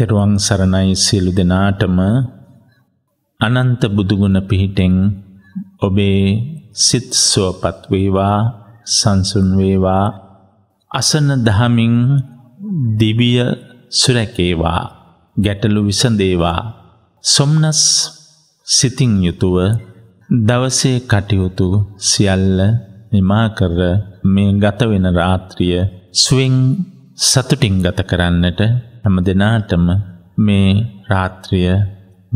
තෙරුවන් සරණයි සියලු දෙනාටම අනන්ත බුදුගුණ පිහිටෙන් ඔබේ සිත් සුවපත් වේවා සංසුන් වේවා අසන දහමින් දිවිය සුරැකේවා ගැටලු විසඳේවා සොම්නස් සිතින් යුතුව දවසේ කටයුතු සියල්ල නිමා කර මේ ගත වෙන රාත්‍රිය සුවෙන් සතුටින් ගත කරන්නට හැම දෙනාටම මේ රාත්‍රිය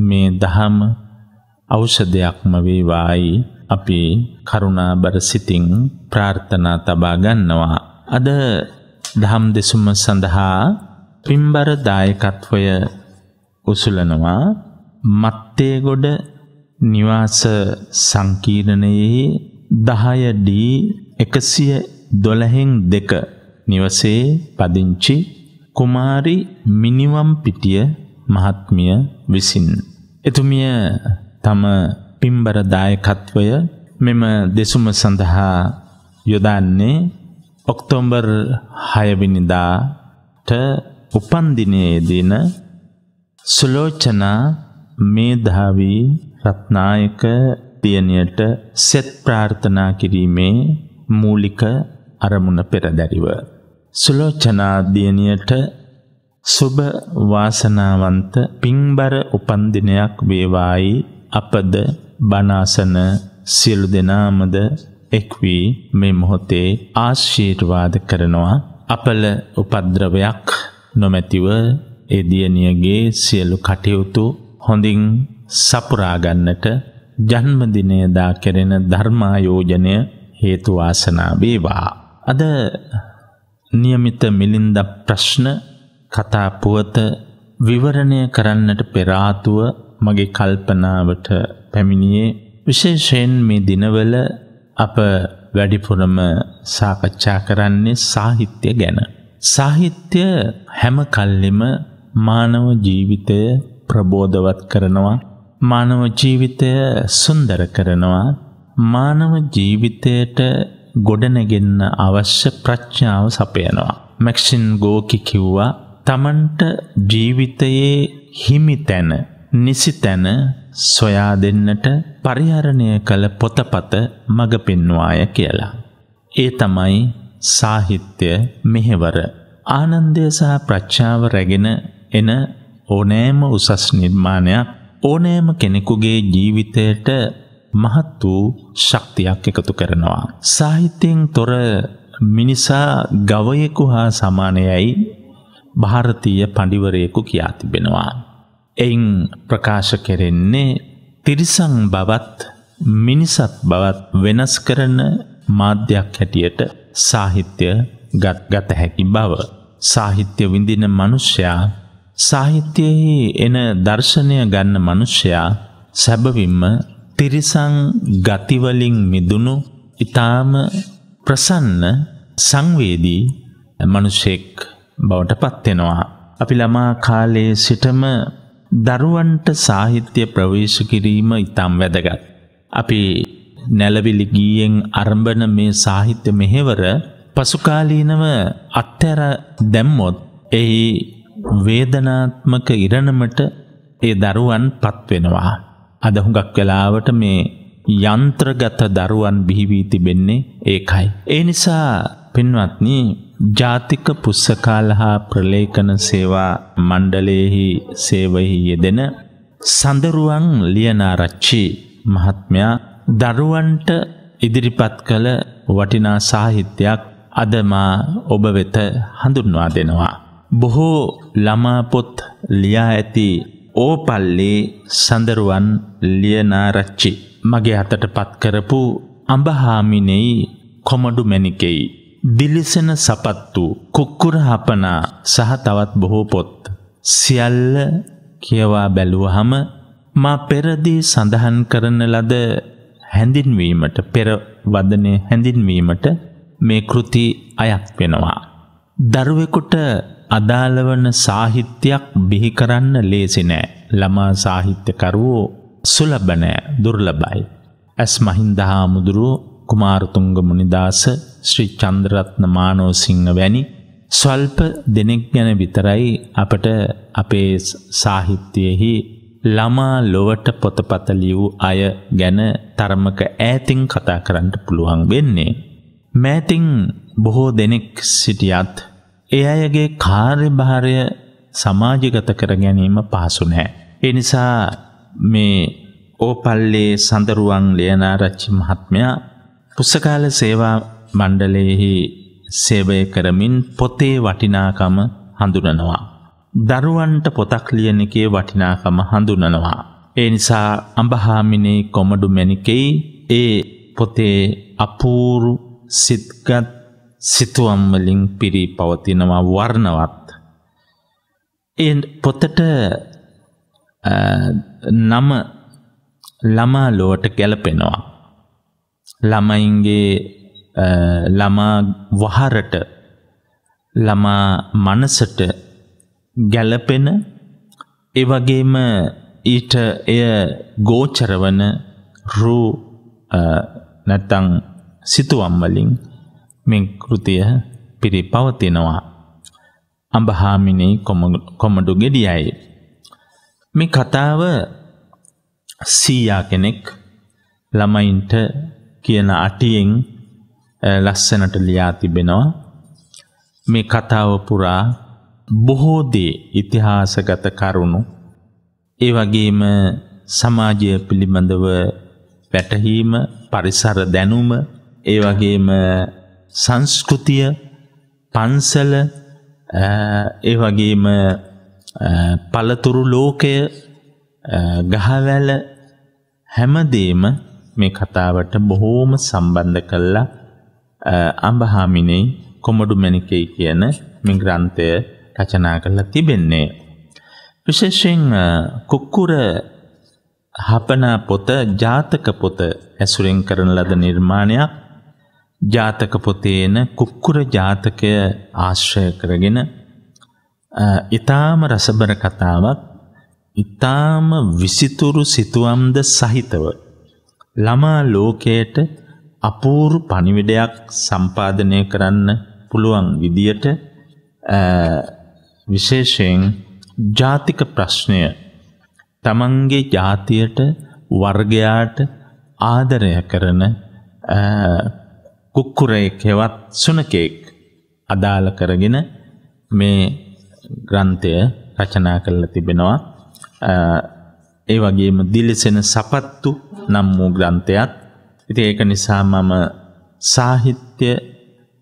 මේ දහම ඖෂධයක්ම වේවායි අපි කරුණාබර සිතින් ප්‍රාර්ථනා තබා ගන්නවා. අද දහම් දෙසුම සඳහා පින්බර දායකත්වය උසුලනවා මත්තේගොඩ නිවාස සංකීර්ණයේ 10D 112න් 2 නිවසේ පදිංචි කුමාරි මිනිවම් පිටිය මහත්මිය විසින් එතුමිය තම පින්බර දායකත්වය මෙම දෙසුම සඳහා යොදන්නේ ඔක්තෝබර් 6 වෙනිදාට උපන්දිනයේ දින සුලෝචනා මේධාවී රත්නායක දියණියට සෙත් ප්‍රාර්ථනා කිරීමේ මූලික අරමුණ පෙරදැරිව සුලෝචනා දියණියට සුබ වාසනාවන්ත පිංබර උපන්දිනයක් වේවායි අපද බණාසන සියලු දෙනාමද එක් වී මේ මොහොතේ ආශීර්වාද කරනවා අපල උපද්‍රවයක් නොමැතිව ඒ දියණියගේ සියලු කටයුතු හොඳින් සපුරා ගන්නට ජන්මදිනය දා කෙරෙන ධර්මායෝජනය හේතු වාසනා වේවා අද નિયમિત මිලින්ද ප්‍රශ්න කතා පුවත විවරණය කරන්නට පෙර ආතුව මගේ කල්පනාවට පැමිණියේ විශේෂයෙන් මේ දිනවල අප වැඩිපුරම සාකච්ඡා කරන්නේ සාහිත්‍ය ගැන. සාහිත්‍ය හැම කල්ලිම මානව ජීවිතය ප්‍රබෝධවත් කරනවා මානව ජීවිතය සුන්දර කරනවා මානව ජීවිතයට ගොඩනැගෙන්න අවශ්‍ය ප්‍රඥාව සපයනවා. මැක්ෂින් ගෝකි කිව්වා තමන්ට ජීවිතයේ හිමි තැන නිසි තැන සොයා දෙන්නට පරිහරණය කළ පොතපත මඟ පෙන්වාය කියලා. ඒ තමයි සාහිත්‍ය මෙහෙවර. ආනන්දය සහ ප්‍රඥාව රැගෙන එන ඕනෑම උසස් නිර්මාණයක් ඕනෑම කෙනෙකුගේ ජීවිතයට මහත් වූ ශක්තියක් එකතු කරනවා. සාහිත්‍යයෙන් තොර මිනිසා ගවයෙකු හා සමානයයි භාරතීය පඬිවරයෙකු කියා තිබෙනවා. එයින් ප්‍රකාශ කෙරෙන්නේ තිරිසං බවත් මිනිසත් බවත් වෙනස් කරන මාධ්‍යයක් හැටියට සාහිත්‍ය ගත හැකි බව. සාහිත්‍ය විඳින මනුෂ්‍යයා සාහිත්‍යයෙහි එන දර්ශනය ගන්න මනුෂ්‍යයා සැබවින්ම තිරිසං ගතිවලින් මිදුණු ඊටාම ප්‍රසන්න සංවේදී මිනිසෙක් බවට පත් වෙනවා. අපි ළමා කාලයේ සිටම දරුවන්ට සාහිත්‍ය ප්‍රවේශ කිරීම ඊටම් වැදගත්. අපි නැලවිලි ගීයෙන් අරඹන මේ සාහිත්‍ය මෙහෙවර පසුකාලීනව අත්හැර දැම්මොත් එහි වේදනාත්මක ඉරණමට ඒ දරුවන් පත් වෙනවා. අද හුඟක් වෙලාවට මේ යන්ත්‍රගත දරුවන් බිහිවී තිබෙන්නේ ඒකයි. ඒ නිසා පින්වත්නි ජාතික පුස්සකාල හා ප්‍රලේඛන සේවා මණ්ඩලයෙහි සේවයෙහි යෙදෙන සඳරුවන් ලියනාරච්චි මහත්මයා දරුවන්ට ඉදිරිපත් කළ වටිනා සාහිත්‍යයක් අදමා ඔබ වෙත හඳුන්වා දෙනවා. බොහෝ ළමාපොත් ලියා ඇති ඕපල්ලේ සඳරුවන් ලියනාරච්චි මගේ අතට පත්කරපු අඹහාමිනෙයි කොමඩු මැනිකෙයි. දිලිසෙන සපත්තු කුක්කුර හපනා සහ තවත් බොහෝ පොත්. සියල්ල කියවා බැලුවහම මා පෙරදී සඳහන් කරන ලද හැඳින්වීමට පෙරවදනය හැඳින්වීමට මේ කෘති අයක් වෙනවා. දරුවෙකුට අදාළවන සාහිත්‍යයක් බිහි කරන්න ලේසි නෑ. ළමා සාහිත්‍යකරුවෝ සුලබ නෑ දුර්ලභයි. ඇස් මහින්දහා මුදුරුව කුමාරතුංග මුනිදාස ශ්‍රී චන්ද්‍රරත්න මානෝසිංහ වැනි ස්වල්ප දෙනෙක් ගැන විතරයි අපට අපේ සාහිත්‍යයෙහි ළමා ලොවට පොතපත ලියූ අය ගැන තරමක ඈතින් කතා කරන්න පුළුවන් වෙන්නේ. මෑතින් බොහෝ දෙනෙක් සිටියත් ඒ අයගේ කාර්යභාරය සමාජගත කර ගැනීම පහසු නැහැ. ඒ නිසා මේ ඕපල්ලේ සඳරුවන් ලියනාරච්චි මහත්මයා පුස්තකාල සේවා මණ්ඩලයේහි සේවය කරමින් පොතේ වටිනාකම හඳුනනවා. දරුවන්ට පොතක් ලියන එකේ වටිනාකම හඳුනනවා. ඒ නිසා අඹහාමිනේ කොමඩු මැණිකේ ඒ පොතේ අපූර්ව සිත්ගත් සිතුවම්වලින් පිරී පවතිනවා වර්ණවත්. ඒ පොතට නම ළමා ලොවට ගැලපෙනවා. ළමයින්ගේ ළමා වහරට ළමා මනසට ගැලපෙන ඒ වගේම ඊට එය ගෝචරවන රූ නැත්තං සිතුවම් වලින් මේ කෘතිය පිරිපවතිනවා. අඹහාමිනේ කොමඩු ගෙඩියයි. මේ කතාව සීයා කෙනෙක් ළමයින්ට කියන අටියෙන් ලස්සනට ලියා තිබෙනවා. මේ කතාව පුරා බොහෝ දේ ඉතිහාසගත කරුණු ඒ වගේම සමාජය පිළිබඳව වැටහීම පරිසර දැනුම ඒ වගේම සංස්කෘතිය පන්සල ඒ වගේම පළතුරු ලෝකය ගහවැල හැමදේම මේ කතාවට බොහෝම සම්බන්ධ කළා අඹහාමිනේ කොමඩු මැණිකේ කියන මේ ග්‍රන්ථය රචනා කරලා තිබෙන්නේ විශේෂයෙන් කුක්කුර හපනා පොත ජාතක පොත ඇසුරෙන් කරන ලද නිර්මාණයක් ජාතක පොතේන කුක්කුර ජාතකය ආශ්‍රය කරගෙන ඊ타ම රසබර කතාවක් ඊ타ම විසිතුරු සිතුවම්ද සහිතව ළමා ලෝකයට අපූර්ව පණිවිඩයක් සම්පාදනය කරන්න පුළුවන් විදියට විශේෂයෙන් ජාතික ප්‍රශ්නය තමන්ගේ ජාතියට වර්ගයාට ආදරය කරන කුක්කුරයෙක් හෙවත් සුනකයෙක් අදාළ කරගෙන මේ ග්‍රන්ථය රචනා කරලා තිබෙනවා. ඒ වගේම දිලිසෙන සපත්තු නම් වූ ග්‍රන්ථයත්. ඉතින් ඒක නිසා මම සාහිත්‍ය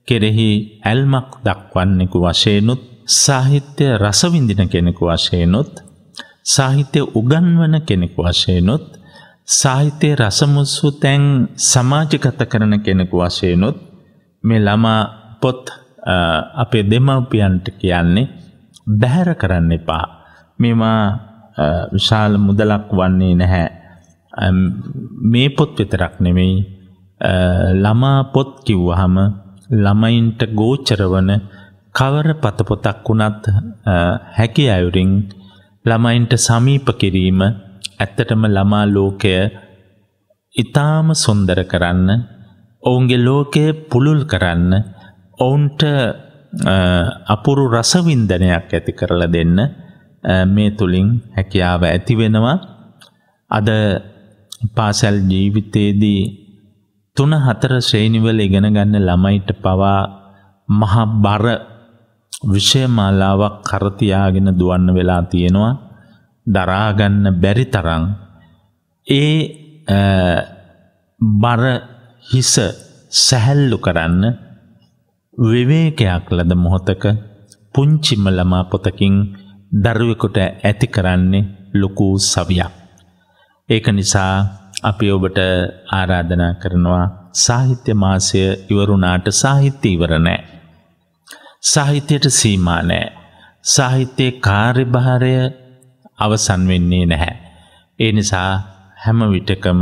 කෙරෙහි ඇල්මක් දක්වන්නෙකු වශයෙන්ුත් සාහිත්‍ය රස විඳින කෙනෙකු වශයෙන්ුත් සාහිත්‍ය උගන්වන කෙනෙකු වශයෙන්ුත් සාහිත්‍යයේ රසමුසු තැන් සමාජගත කරන කෙනෙකු වශයෙන්ුත් මේ ළමා පොත් අපේ දෙමව්පියන්ට කියන්නේ බැහැර කරන්න එපා. මේවා විශාල මුදලක් වන්නේ නැහැ. මේ පොත් විතරක් නෙමෙයි ළමා පොත් කිව්වහම ළමයින්ට ගෝචරවන කවර පත පොතක් වුණත් හැකි අයුරින් ළමයින්ට සමීප කිරීම ඇත්තටම ළමා ලෝකය ඉතාම සොන්දර කරන්න ඔවුන්ගේ ලෝකය පුළුල් කරන්න ඔවුන්ට අපුරු රසවින්දනයක් ඇති කරලා දෙන්න මේ තුළින් හැකියාව ඇති වෙනවා අද පාසැල් ජීවිතයේදී තුන හතර ශ්‍රේණිවල ඉගෙන ගන්න ළමයිට පවා මහා බර විෂයමාලාවක් කරතියාගෙන දුවන්න වෙලා තියෙනවා දරාගන්න බැරි තරං ඒ බර හිස සැහැල්ලු කරන්න විවේකයක් ලද මොහොතක පුංචිම ළමා පොතකින් දරුවෙකුට ඇති කරන්නේ ලොකු සවියක්. ඒක නිසා අපි ඔබට ආරාධනා කරනවා සාහිත්‍ය මාසය ඉවරුණාට සාහිත්‍ය ඉවර නෑ. සාහිත්‍යයට සීමා නෑ. සාහිත්‍යයේ කාර්යභාරය අවසන් වෙන්නේ නැහැ. ඒ නිසා හැම විටකම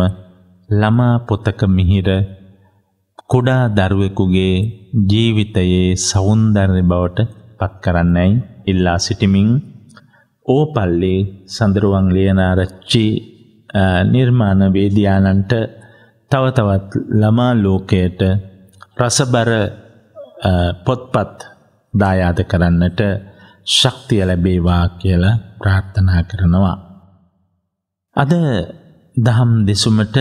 ළමා පොතක මිහිර කුඩා දරුවෙකුගේ ජීවිතයේ సౌందර්ය බවට පත් කරන්නයි ඉල්ලා සිටිමින් ඕපල්ලි සඳරුවන් ලියනාරච්චි නිර්මාණ වේදියානන්ට තව තවත් ළමා ලෝකයට රසබර පොත්පත් දායාද කරන්නට ශක්තිය ලැබේවා කියලා ප්‍රාර්ථනා කරනවා. අද දහම් දෙසුමට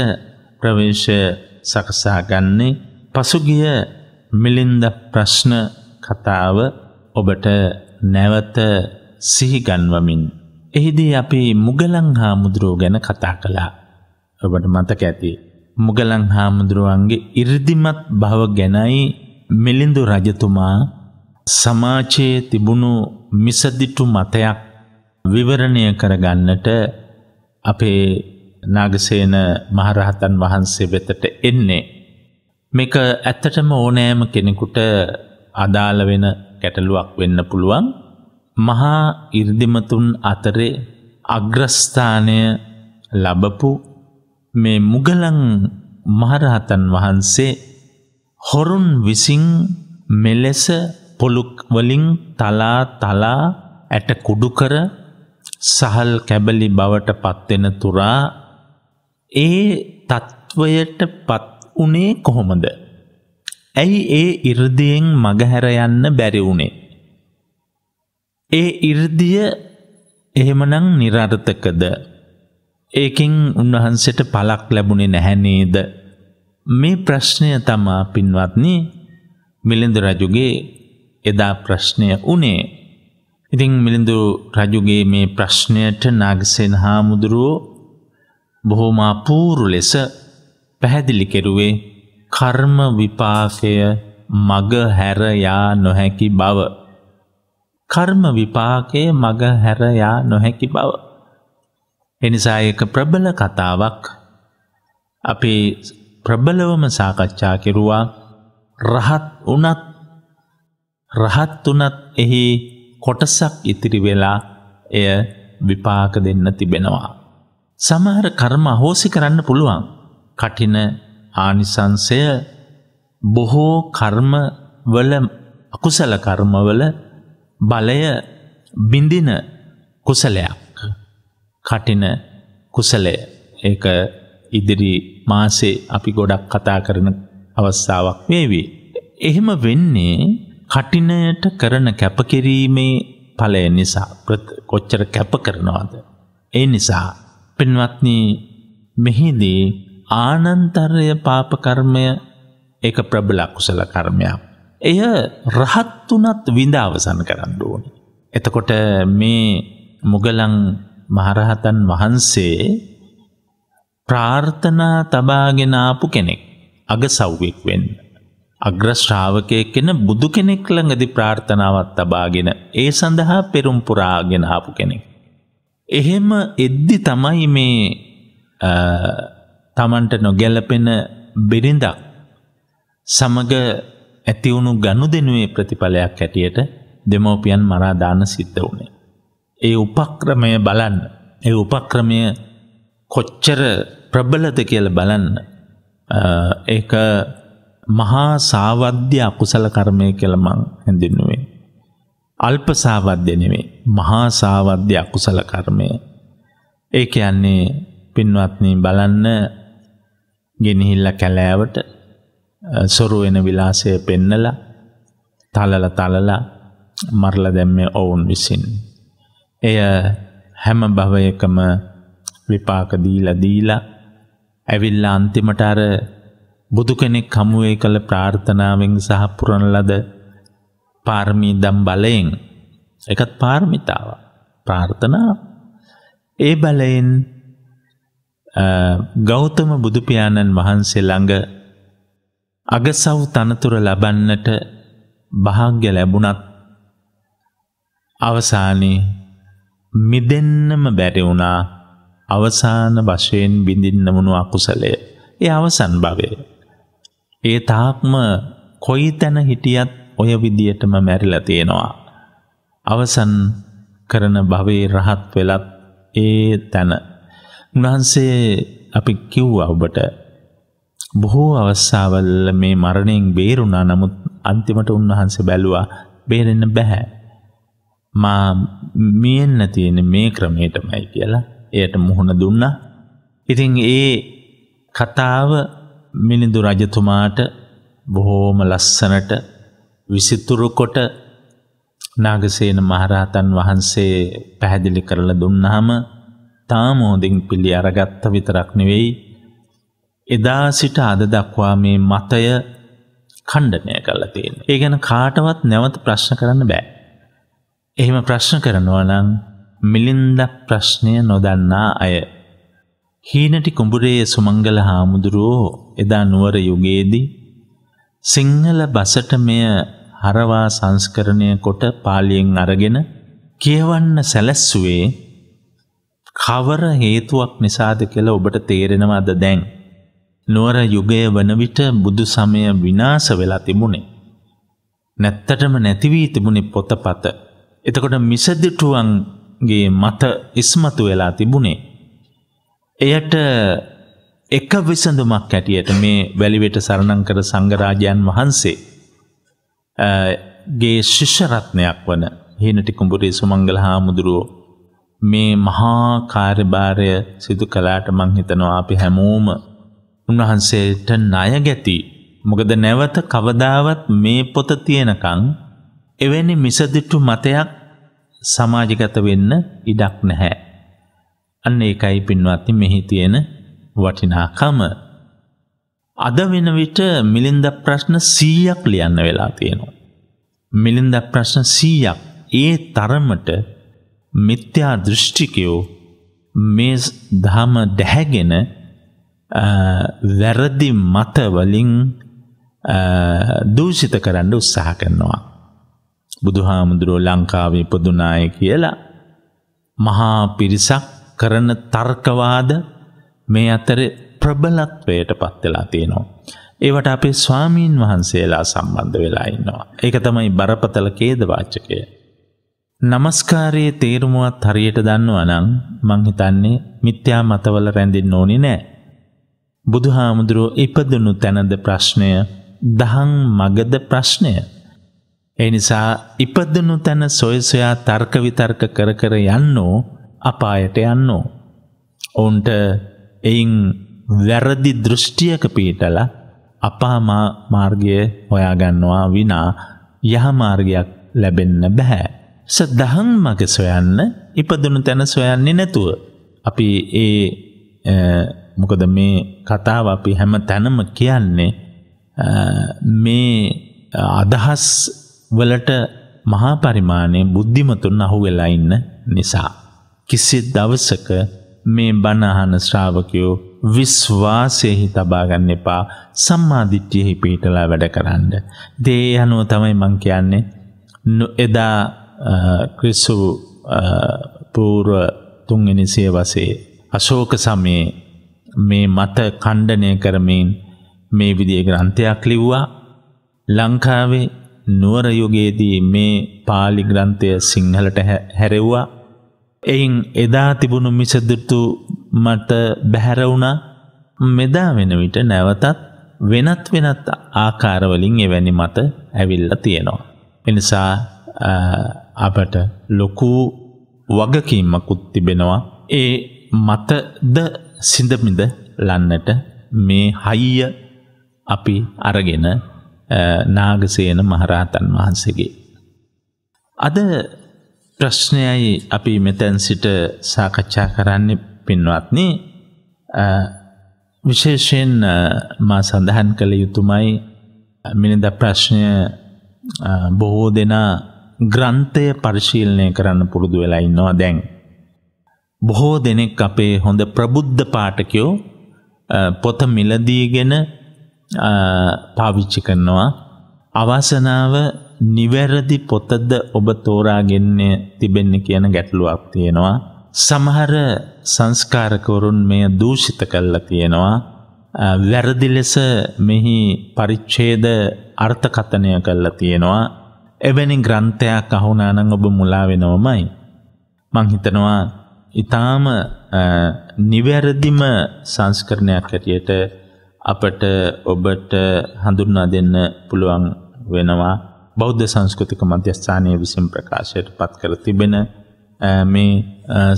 ප්‍රවේශය සකසා ගන්නේ පසුගිය මිලින්ද ප්‍රශ්න කතාව ඔබට නැවත සිහිගන්වමින්. එහිදී අපි මුගලං හාමුදුරුව ගැන කතා කළා. ඔබට මතක ඇති. මුගලං හාමුදුරුවන්ගේ ඉර්දිමත් භව ගැනයි මිලිඳු රජතුමා සමාජයේ තිබුණු මිසදිටු මතයක් විවරණය කරගන්නට අපේ නාගසේන මහරහතන් වහන්සේ වෙතට එන්නේ. මේක ඇත්තටම ඕනෑම කෙනෙකුට අදාළ වෙන ගැටලුවක් වෙන්න පුළුවන්. මහා ඉර්දිමතුන් අතරේ අග්‍රස්ථානය ලබපු මේ මුගලන් මහරහතන් වහන්සේ හොරුන් විසින් මෙලෙස පොළුක් වලින් තලා තලා ඇට කුඩු කර සහල් කැබලි බවට පත්වෙන තුරා ඒ තත්ත්වයට පත් වනේ කොහොමද. ඇයි ඒ ඉර්දියෙන් මගහැර යන්න බැරි වුණේ. ඒ ඉර්දිය එහෙමනං නිරර්ථකද. ඒකින් උන්වහන්සට පලක් ලැබුණේ නැහැනේද. මේ ප්‍රශ්නය තමා පින්වත්නි මිලිඳ රජුගේ එදා ප්‍රශ්නය වනේ. ඉතිං මිලිඳු රජුගේ මේ ප්‍රශ්නයට නාගසෙන් හාමුදුරුවෝ බොහෝමාපූරු ලෙස පැහැදිලි කෙරුවේ කර්ම විපාකය මග හැරයා නොහැකි බව. කර්ම විපාකයේ මග හැරයා නොහැකි බව. එනිසා එක ප්‍රබල කතාවක් අපේ ප්‍රබලවම සාකච්ඡා කෙරුවා රහත් උනත් රහත් වනත් එහි කොටසක් ඉතිරි වෙලා එය විපාක දෙන්න තිබෙනවා. සමහර කර්ම අහෝසි කරන්න පුළුවන් කටින ආනිසංසය බොහෝ කර්මවල අකුසල කර්මවල බලය බිඳින කුසලයක් කටින කුසලය ඒක ඉදිරි මාසේ අපි ගොඩක් කතා කරන අවස්ථාවක් වේවි. එහෙම වෙන්නේ කටිනයට කරන කැපකිරීමේ ඵලය නිසා කොච්චර කැප කරනවද ඒ නිසා පින්වත්නි මෙහිදී ආනන්තරය පාප කර්මය ඒක ප්‍රබල කුසල කර්මයක් එය රහත් වුණත් විඳ අවසන් කරන්න ඕනේ එතකොට මේ මුගලන් මහරහතන් වහන්සේ ප්‍රාර්ථනා තබාගෙන ආපු කෙනෙක් අගසව්වෙක් වෙන්න අග්‍ර ශ්‍රාවකයෙක් වෙන බුදු කෙනෙක් ළඟදී ප්‍රාර්ථනාවක් තබාගෙන ඒ සඳහා පෙරම් පුරාගෙන ආපු කෙනෙක්. එහෙම එද්දි තමයි මේ තමන්ට නොගැලපෙන බිරිඳක් සමග ඇතිවුණු ගනුදෙනුවේ ප්‍රතිඵලයක් හැටියට දෙමෝපියන් මරා දාන සිද්ධ වුණේ. ඒ උපක්‍රමය බලන්න. ඒ උපක්‍රමය කොච්චර ප්‍රබලද කියලා බලන්න. ඒක මහා සාවද්‍ය අකුසල කර්මය කියලා මං හැඳින්නුවේ. අල්ප සාවද්‍ය නෙමෙයි මහා සාවද්‍ය අකුසල කර්මය. ඒ කියන්නේ පින්වත්නි බලන්න ගෙනහිල්ලා කැලෑවට සොරු වෙන විලාසය පෙන්නලා තලලා තලලා මරලා දැම්මේ ඔවුන් විසින්. එය හැම භවයකම විපාක දීලා දීලා ඇවිල්ලා අන්තිමට අර බුදු කෙනෙක් හමුවේ කළ ප්‍රාර්ථනාවෙන් සහ පුරණ ලද පාර්මී දම් බලයෙන් එකත් පාර්මිතාව ප්‍රාර්ථනා ඒ බලයෙන් ගෞතම බුදුපාණන් වහන්සේ ළඟ අගසව් තනතුර ලබන්නට භාග්‍ය ලැබුණත් අවසානයේ මිදෙන්නම බැරි වුණා අවසාන වශයෙන් බිඳින්නමුණු අකුසලය ඒ අවසන් භවය ඒ තාක්ම කොයි තැන හිටියත් ඔය විදියටම මැරිලා තියෙනවා. අවසන් කරන භවයේ රහත් වෙලත් ඒ තැන. උන්වහන්සේ අපි කිව්වා ඔබට බොහෝ අවස්ථාවල මේ මරණයෙන් බේරුණා නමුත් අන්තිමට උන්වහන්සේ බැලුවා බේරෙන්න බෑ. මා මියෙන්න තියෙන මේ ක්‍රමයටමයි කියලා එයට මුහුණ දුන්නා. ඉතින් ඒ කතාව මිනිඳු රජතුමාට බොහෝම ලස්සනට විසිතුරු කොට නාගසේන මහරහතන් වහන්සේ පැහැදිලි කරලා දුන්නාම තාම හොඳින් පිළි අරගත්ත විතරක් නෙවෙයි එදා සිට අද දක්වා මේ මතය ඛණ්ඩනය කරලා තියෙනවා. ඒ ගැන කාටවත් නැවත ප්‍රශ්න කරන්න බෑ. එහෙම ප්‍රශ්න කරනවා නම් මිලින්ද ප්‍රශ්නය නොදන්නා අය හීනටි කුඹුරේ සුමංගල හාමුදුරුවෝ එදා නුවර යුගයේදී සිංහල බසට මෙය හරවා සංස්කරණය කොට පාලියෙන් අරගෙන කියවන්න සැලැස්සුවේ කවර හේතුවක් නිසාද කියලා ඔබට තේරෙනවද දැන් නුවර යුගය වන විට බුදු සමය විනාශ වෙලා තිබුණේ නැත්තටම නැති වී තිබුණේ පොතපත එතකොට මිසදිටුවන්ගේ මත ඉස්මතු වෙලා තිබුණේ එයට එක විසඳුමක් හැටියට මේ වැලිවෙට සරණං කර සංඝරාජයන් වහන්සේ ගේ ශිෂ්‍යරත්නයක් වන හීනටි කුඹුරේ සුමංගල හාමුදුරුවෝ මේ මහා කාර්යභාරය සිදු කළාට මං හිතනවා අපි හැමෝම උන්වහන්සේට ණය ගැති. මොකද නැවත කවදාවත් මේ පොත තියෙනකන් එවැනි මිසදිටු මතයක් සමාජගත වෙන්න ඉඩක් නැහැ. අන්න ඒකයි පින්වත්ති මෙහි තියෙන වටිනාකම. අද වෙන විට මිලින්ද ප්‍රශ්න සීයක් ලියන්න වෙලා තියෙනවා. මිලින්ද ප්‍රශ්න සීයක් ඒ තරමට මිත්‍යා දෘෂ්ටිකයෝ මේ දහම දැහැගෙන වැරදි මතවලින් දූෂිත කරන්න උත්සාහ කරනවා. බුදුහාමුදුරුවෝ ලංකාවේ ඉපදුනාය කියලා මහා පිරිසක් කරන තර්කවාද මේ අතර ප්‍රබලත්වයට පත්වෙලා තියෙනවා. ඒවට අපේ ස්වාමීන් වහන්සේලා සම්බන්ධ වෙලා ඉන්නවා. ඒක තමයි බරපතල කේදවාචකය. නමස්කාරයේ තේරුමුවත් හරියට දන්නවනං මංහිතන්නේ මිත්‍යා මතවල රැඳින් ඕනි නෑ. බුදු හාමුදුරුවෝ ඉපදනු තැනද ප්‍රශ්නය දහං මගද ප්‍රශ්නය. එනිසා ඉපදනු තැන සොයසොයා තර්කවිතර්ක කර කර යන්නෝ අපායට යන්නෝ. ඔවුන්ට එයින් වැරදි දෘෂ්ටියක පීටල අපාමා මාර්ගය හොයාගන්නවා විනා යහමාර්ගයක් ලැබෙන්න බැහැ. ස දහන් මග සොයන්න ඉපදුණු තැන සොයන්නේ නැතුව. අපි ඒ මොකද මේ කතාව අපි හැම තැනම කියන්නේ මේ අදහස් වලට මහා පරිමාණය බුද්ධිමතුන් අහු වෙලා ඉන්න නිසා. කිසි දවසක මේ බණහන ශ්‍රාවකයෝ විශ්වාසයෙහි තබාගන්න එපා සම්මාධිට්්‍යයෙහි පිහිටලා වැඩ කරන්න. දේ අනුව තමයි මං කියන්නේ එදා ක්‍රිස්සු පූර්ව තුන්ගනි සේවසේ අශෝක සමයේ මේ මත කණ්ඩනය කරමින් මේ විදිය ග්‍රන්ථයක් ලිව්වා ලංකාවේ නුවරයුගයේදී මේ පාලි ග්‍රන්ථය සිංහලට හැරෙව්වා එයින් එදා තිබුණු මිසදුටු මට බැහැරවුණා මෙදා වෙන විට නැවතත් වෙනත් වෙනත් ආකාරවලින් එවැනි මත ඇවිල්ල තියෙනවා. එනිසා අපට ලොකු වගකීමකුත් තිබෙනවා ඒ මතද සිඳමිද ලන්නට මේ හයිය අපි අරගෙන නාගසයන මහරහතන් වහන්සේගේ. අද ප්‍රශ්නයයි අපි මෙතැන් සිට සාකච්ඡා කරන්න පින්වත්නි විශේෂයෙන් මා සඳහන් කළ යුතුමයි මිනිද ප්‍රශ්නය බොහෝ දෙනා ග්‍රන්ථය පරිශීලනය කරන්න පුරුදු වෙලා ඉන්නවා දැන්. බොහෝ දෙනෙක් අපේ හොඳ ප්‍රබුද්ධ පාටකයෝ පොත මිලදීගෙන පාවිච්චි කරනවා අවසනාව නිවැරදි පොතද ඔබ තෝරාගෙන්නේ තිබෙන්නේ කියන ගැටලුවක් තියෙනවා. සමහර සංස්කාරකවරුන් මෙය දූෂිත කළා තියෙනවා. වැරදි ලෙස මෙහි පරිච්ඡේද අර්ථකථනය කළා තියෙනවා. එවැනි ග්‍රන්ථයක් අහුණා නම් ඔබ මුලා වෙනවමයි. මං හිතනවා ඊටාම නිවැරදිම සංස්කරණයක් හැටියට අපට ඔබට හඳුන්වා දෙන්න පුළුවන් වෙනවා බෞද්ධ සංස්කෘතික මධ්‍යස්ථානය විසින් ප්‍රකාශයට පත් කර තිබෙන මේ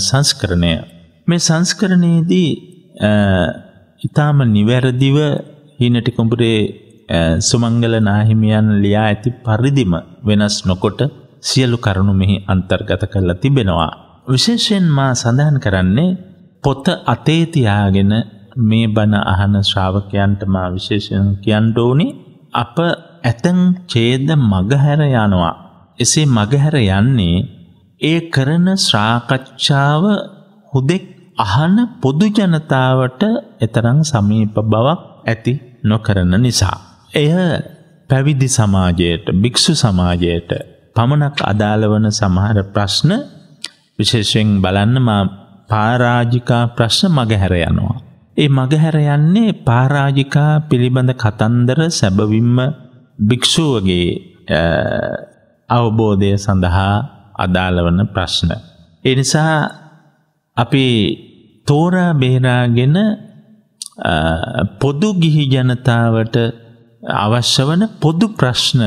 සංස්කරණය. මේ සංස්කරණයේදී ඉතාම නිවැරදිව හීනටි කුඹුරේ සුමංගල නාහිමියන් ලියා ඇති පරිදිම වෙනස් නොකොට සියලු කරුණු මෙහි අන්තර්ගත කරලා තිබෙනවා. විශේෂයෙන් මා සඳහන් කරන්නේ පොත අතේ තියාගෙන මේ බණ අහන ශ්‍රාවකයන්ට මා විශේෂයෙන් කියන්න ඕනි අප ඇතැම් ඡේද මගහැර යනවා. එසේ මගහැර යන්නේ ඒ කරන සාකච්ඡාව හුදෙක් අහන පොදු ජනතාවට එතරම් සමීප බවක් ඇති නොකරන නිසා. එය පැවිදි සමාජයට, භික්ෂු සමාජයට පමණක් අදාළ වන සමහර ප්‍රශ්න විශේෂයෙන් බලන්න මා පාරාජිකා ප්‍රශ්න මගහැර යනවා. ඒ මගහැර යන්නේ පාරාජිකා පිළිබඳ කතන්දර සැබවින්ම භික්‍ෂුවගේ අවබෝධය සඳහා අදාළවන ප්‍රශ්න. එනිසා අපි තෝරා බේරාගෙන පොදු ගිහි ජනතාවට අවශ්‍ය වන පොදු ප්‍රශ්න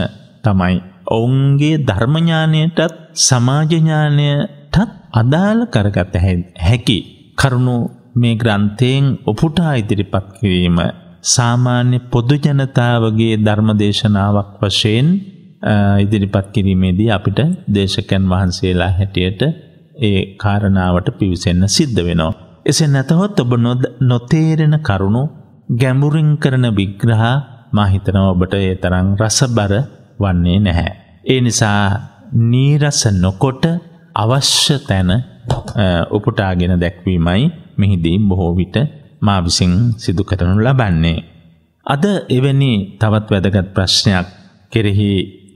තමයි. ඔවුන්ගේ ධර්මඥානයටත් සමාජඥානයටත් අදාළ කරගත හැකි. කරුණු මේ ග්‍රන්ථයෙන් ඔපුටා ඉදිරිපත් කිරීම සාමාන්‍ය පොදු ජනතාවගේ ධර්මදේශනාවක් වශයෙන් ඉදිරිපත් කිරීමේදී අපිට දේශකයන් වහන්සේලා හැටියට ඒ කාරණාවට පිවිසෙන්න සිද්ධ වෙනවා. එසේ නැතහොත් ඔබ නොතේරෙන කරුණු ගැඹුරින් කරන විග්‍රහ මහිතනව ඔබට ඒ තරම් රසබර වන්නේ නැහැ. ඒ නිසා නීරස නොකොට අවශ්‍ය තැන උපුටාගෙන දැක්වීමයි මෙහිදී බොහෝ විට මා විසින් සිදු කරනු ලබන්නේ. අද එවැනි තවත් වැදගත් ප්‍රශ්නයක් කෙරෙහි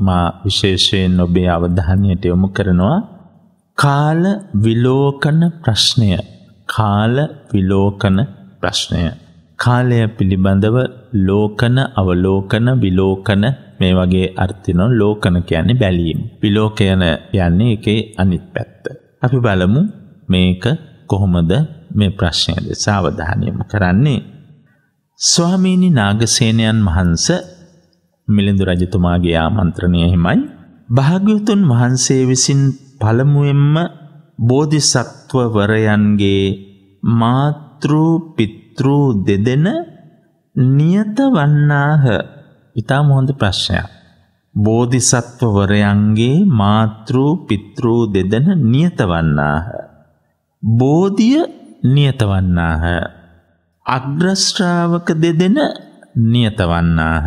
මා විශේෂයෙන් ඔබේ අවධානයට යොමු කරනවා කාල විලෝකන ප්‍රශ්නය කාල විලෝකන ප්‍රශ්නය කාලය පිළිබඳව ලෝකන අවලෝකන විලෝකන මේ වගේ අර්ථන ලෝකන කියන්නේ බැලීම විලෝකයන කියන්නේ එකේ අනිත් පැත්ත අපි බලමු මේක කොහොමද මේ ප්‍රශ්නය දෙස අවධානයම කරන්නේ. ස්වාමීනි නාගසේනයන් වහන්ස මිලිඳු රජතුමාගේ ආමන්ත්‍රණය හිමයි භාග්‍යවතුන් වහන්සේ විසින් පළමුවෙන්ම බෝධිසත්වවරයන්ගේ මාතෘ පිතෘ දෙදෙන නියත වන්නාහ ඉතා හොඳ ප්‍රශ්නයක් බෝධිසත්වවරයන්ගේ මාතෘ පිතෘ දෙදෙන නියත වන්නාහ බෝධිය නියතවන්නාහ. අග්‍රශ්‍රාවක දෙදෙන නියතවන්නාහ.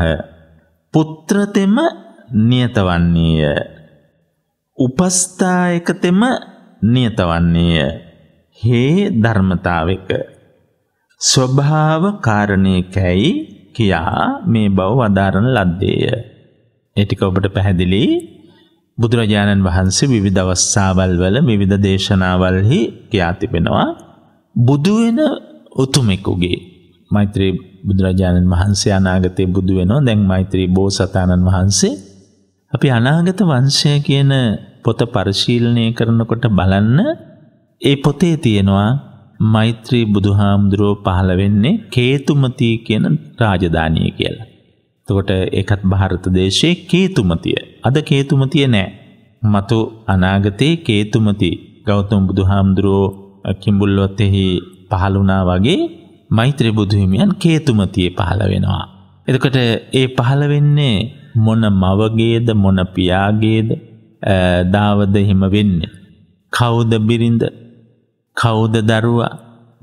පුත්‍රතෙම නියතවන්නේය. උපස්ථායකතෙම නියතවන්නේය. හේ ධර්මතාවක. ස්වභාව කාරණයකැයි කියා මේ බව වදාරණ ලද්දේය. එටික ඔබට පැහැදිලි බුදුරජාණන් වහන්සේ විවිධ අවස්සාවල් වල විවිධ දේශනාවල්හි කියා තිබෙනවා බුදු වෙන උතුමෙකුගේ මෛත්‍රී බුදුරජාණන් වහන්සේ අනාගතයේ බුදු වෙනවා දැන් මෛත්‍රී බෝසතාණන් වහන්සේ අපි අනාගත වංශය කියන පොත පරිශීලනය කරනකොට බලන්න ඒ පොතේ තියෙනවා මෛත්‍රී බුදුහාමුදුරුව පහළ වෙන්නේ කේතුමති කියන රාජධානිය කියලා. එතකොට ඒකත් ಭಾರತ දේශයේ කේතුමතිය. අද කේතුමතිය නෑ. මතු අනාගතයේ කේතුමති ගෞතම බුදුහාමුදුරුව කිම්බුල්ලොත් එහි පහළුනා වගේ මෛත්‍රය බුදුහිමියන් කේතුමතියේ පහළ වෙනවා. එතකට ඒ පහළ වෙන්නේ මොන මවගේද මොන පියාගේද දාවද හිම වෙන්නේ. කවුද බිරිඳ කවුද දරුවා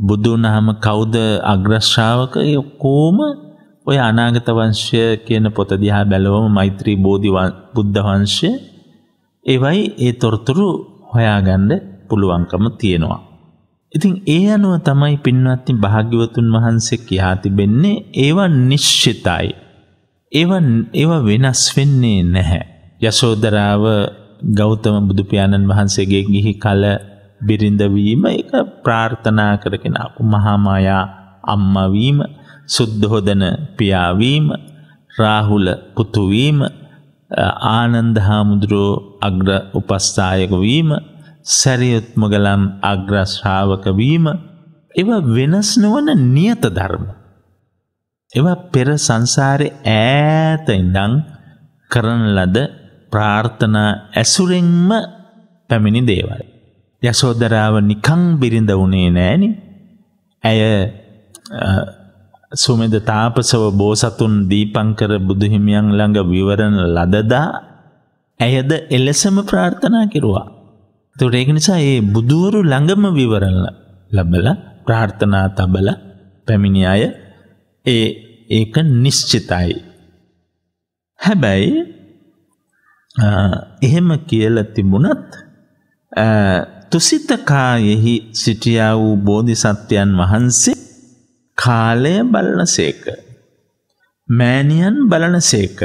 බුදුනහම කවුද අග්‍රශ්ාවක යොකෝම ඔය අනාගත වංශය කියන පොත දිහා බැලවම මෛත්‍රී බෝධි බුද්ධ වංශය ඒවයි ඒ තොරතුරු හොයාගන්න පුළුවන්කම තියෙනවා. ඉතින් ඒ අනුව තමයි පින්වත්ති භාග්‍යවතුන් වහන්සේ කියා තිබෙන්නේ ඒවා නිශ්චිතයි. ඒවා ඒවා වෙනස් වෙන්නේ නැහැ. යශෝදරාව ගෞතම බුදු පියාණන් වහන්සේගේ ගිහි කල බිරිඳ වීම ඒක ප්‍රාර්ථනා කරගෙන ආපු මහා මායා අම්මා වීම, සුද්ධෝදන පියා වීම, රාහුල පුතු වීම, ආනන්ද හාමුදුරුව අග්‍ර උපස්ථායක වීම සැරියුත්මගලම් අග්‍රශ්‍රාවක වීම එව වෙනස් නොවන නියත ධර්ම. එව පෙර සංසාරය ඈත ඉඳං කරන ලද ප්‍රාර්ථනා ඇසුරෙන්ම පැමිණි දේවල්. යසෝදරාව නිකං බිරිඳ වුණේ නෑනි ඇය සුමෙද තාපසව බෝසතුන් දීපංකර බුදුහිමියන් ළඟ විවරණ ලදදා ඇයද එලෙසම ප්‍රාර්ථනා කිරුවා. තුට ඒක නිසා ඒ බුදුවරු ළඟම විවරල ලබල ප්‍රාර්ථනා තබල පැමිණි අය ඒ ඒක නිශ්චිතයි. හැබැයි එහෙම කියල තිබුණත් තුසිතකායෙහි සිටියා වූ බෝධිසත්වයන් වහන්සේ කාලය බලනසේක. මෑනියන් බලනසේක.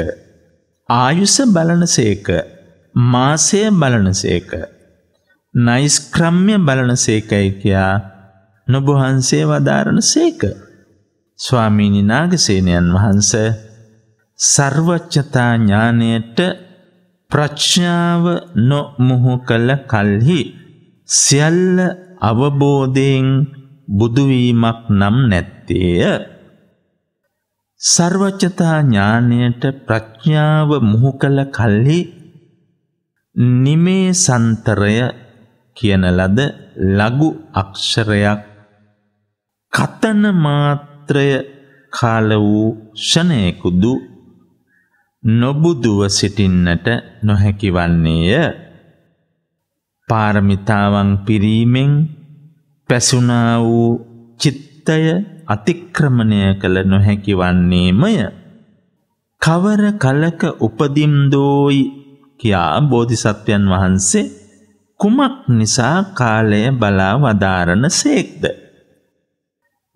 ආයුස බලනසේක. මාසය බලනසේක. නයිස්ක්‍රම්්‍ය බලන සේකයි කියා නොබහන්සේ වදාරණ සේක. ස්වාමීනි නාගසේනයන් වහන්ස සර්වච්චතා ඥානයට ප්‍රඥ්ඥාව නොමුහු කළ කල්හි සියල්ල අවබෝධයෙන් බුදුවීමක් නම් නැත්තේය. සර්වච්චතා ඥානයට ප්‍රඥ්ඥාව මුහු කළ කල්හි නිමේ සන්තරය කියන ලද ලඝු අක්ෂරයක් කතන මාත්‍රය කාල වූ ෂණයකුදු නොබුදුව සිටින්නට නොහැකි වන්නේය. පාරමිතාවන් පිරීමෙන් පැසුනා වූ චිත්තය අතික්‍රමණය කළ නොහැකි වන්නේමය. කවර කලක උපදිම් දෝයි කියා බෝධිසත්වයන් වහන්සේ කුමක් නිසා කාලය බලා වදාරණ සේක්ද.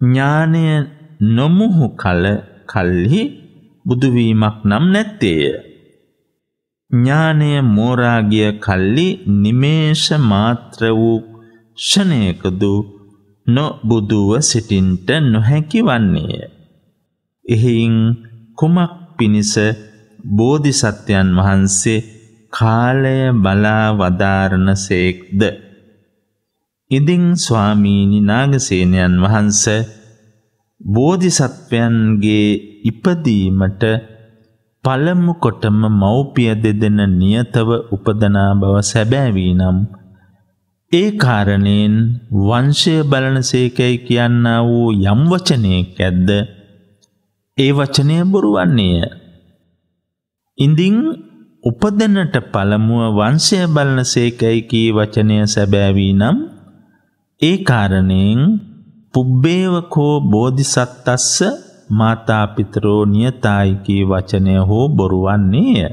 ඥානය නොමුහු කල කල්හි බුදුවීමක් නම් නැත්තේය. ඥානය මෝරාගිය කල්ලි නිමේෂ මාත්‍ර වූ ෂණයකදු නොබුදුව සිටින්ට නොහැකි වන්නේය. එහෙයින් කුමක් පිණිස බෝධිසත්වයන් වහන්සේ කාලය බලා වදාරණ සේක්ද. ඉදිං ස්වාමීණි නාගසේනයන් වහන්ස බෝධිසත්වයන්ගේ ඉපදීමට පළමු කොටම මව්පිය දෙදෙන නියතව උපදනා බව සැබෑවී නම් ඒ කාරණයෙන් වංශය බලනසේකැයි කියන්නා වූ යම් වචනයක් ඇද්ද ඒ වචනය බොරුවන්නේය. ඉඳින් උපදනට පළමුව වංශය බලන සේකයි කී වචනය සැබෑවී නම් ඒ කාරණයෙන් පුබ්බේවකෝ බෝධිසත්තස්ස මාතාපිතරෝ නියතායිකී වචනය හෝ බොරුවන්නේය.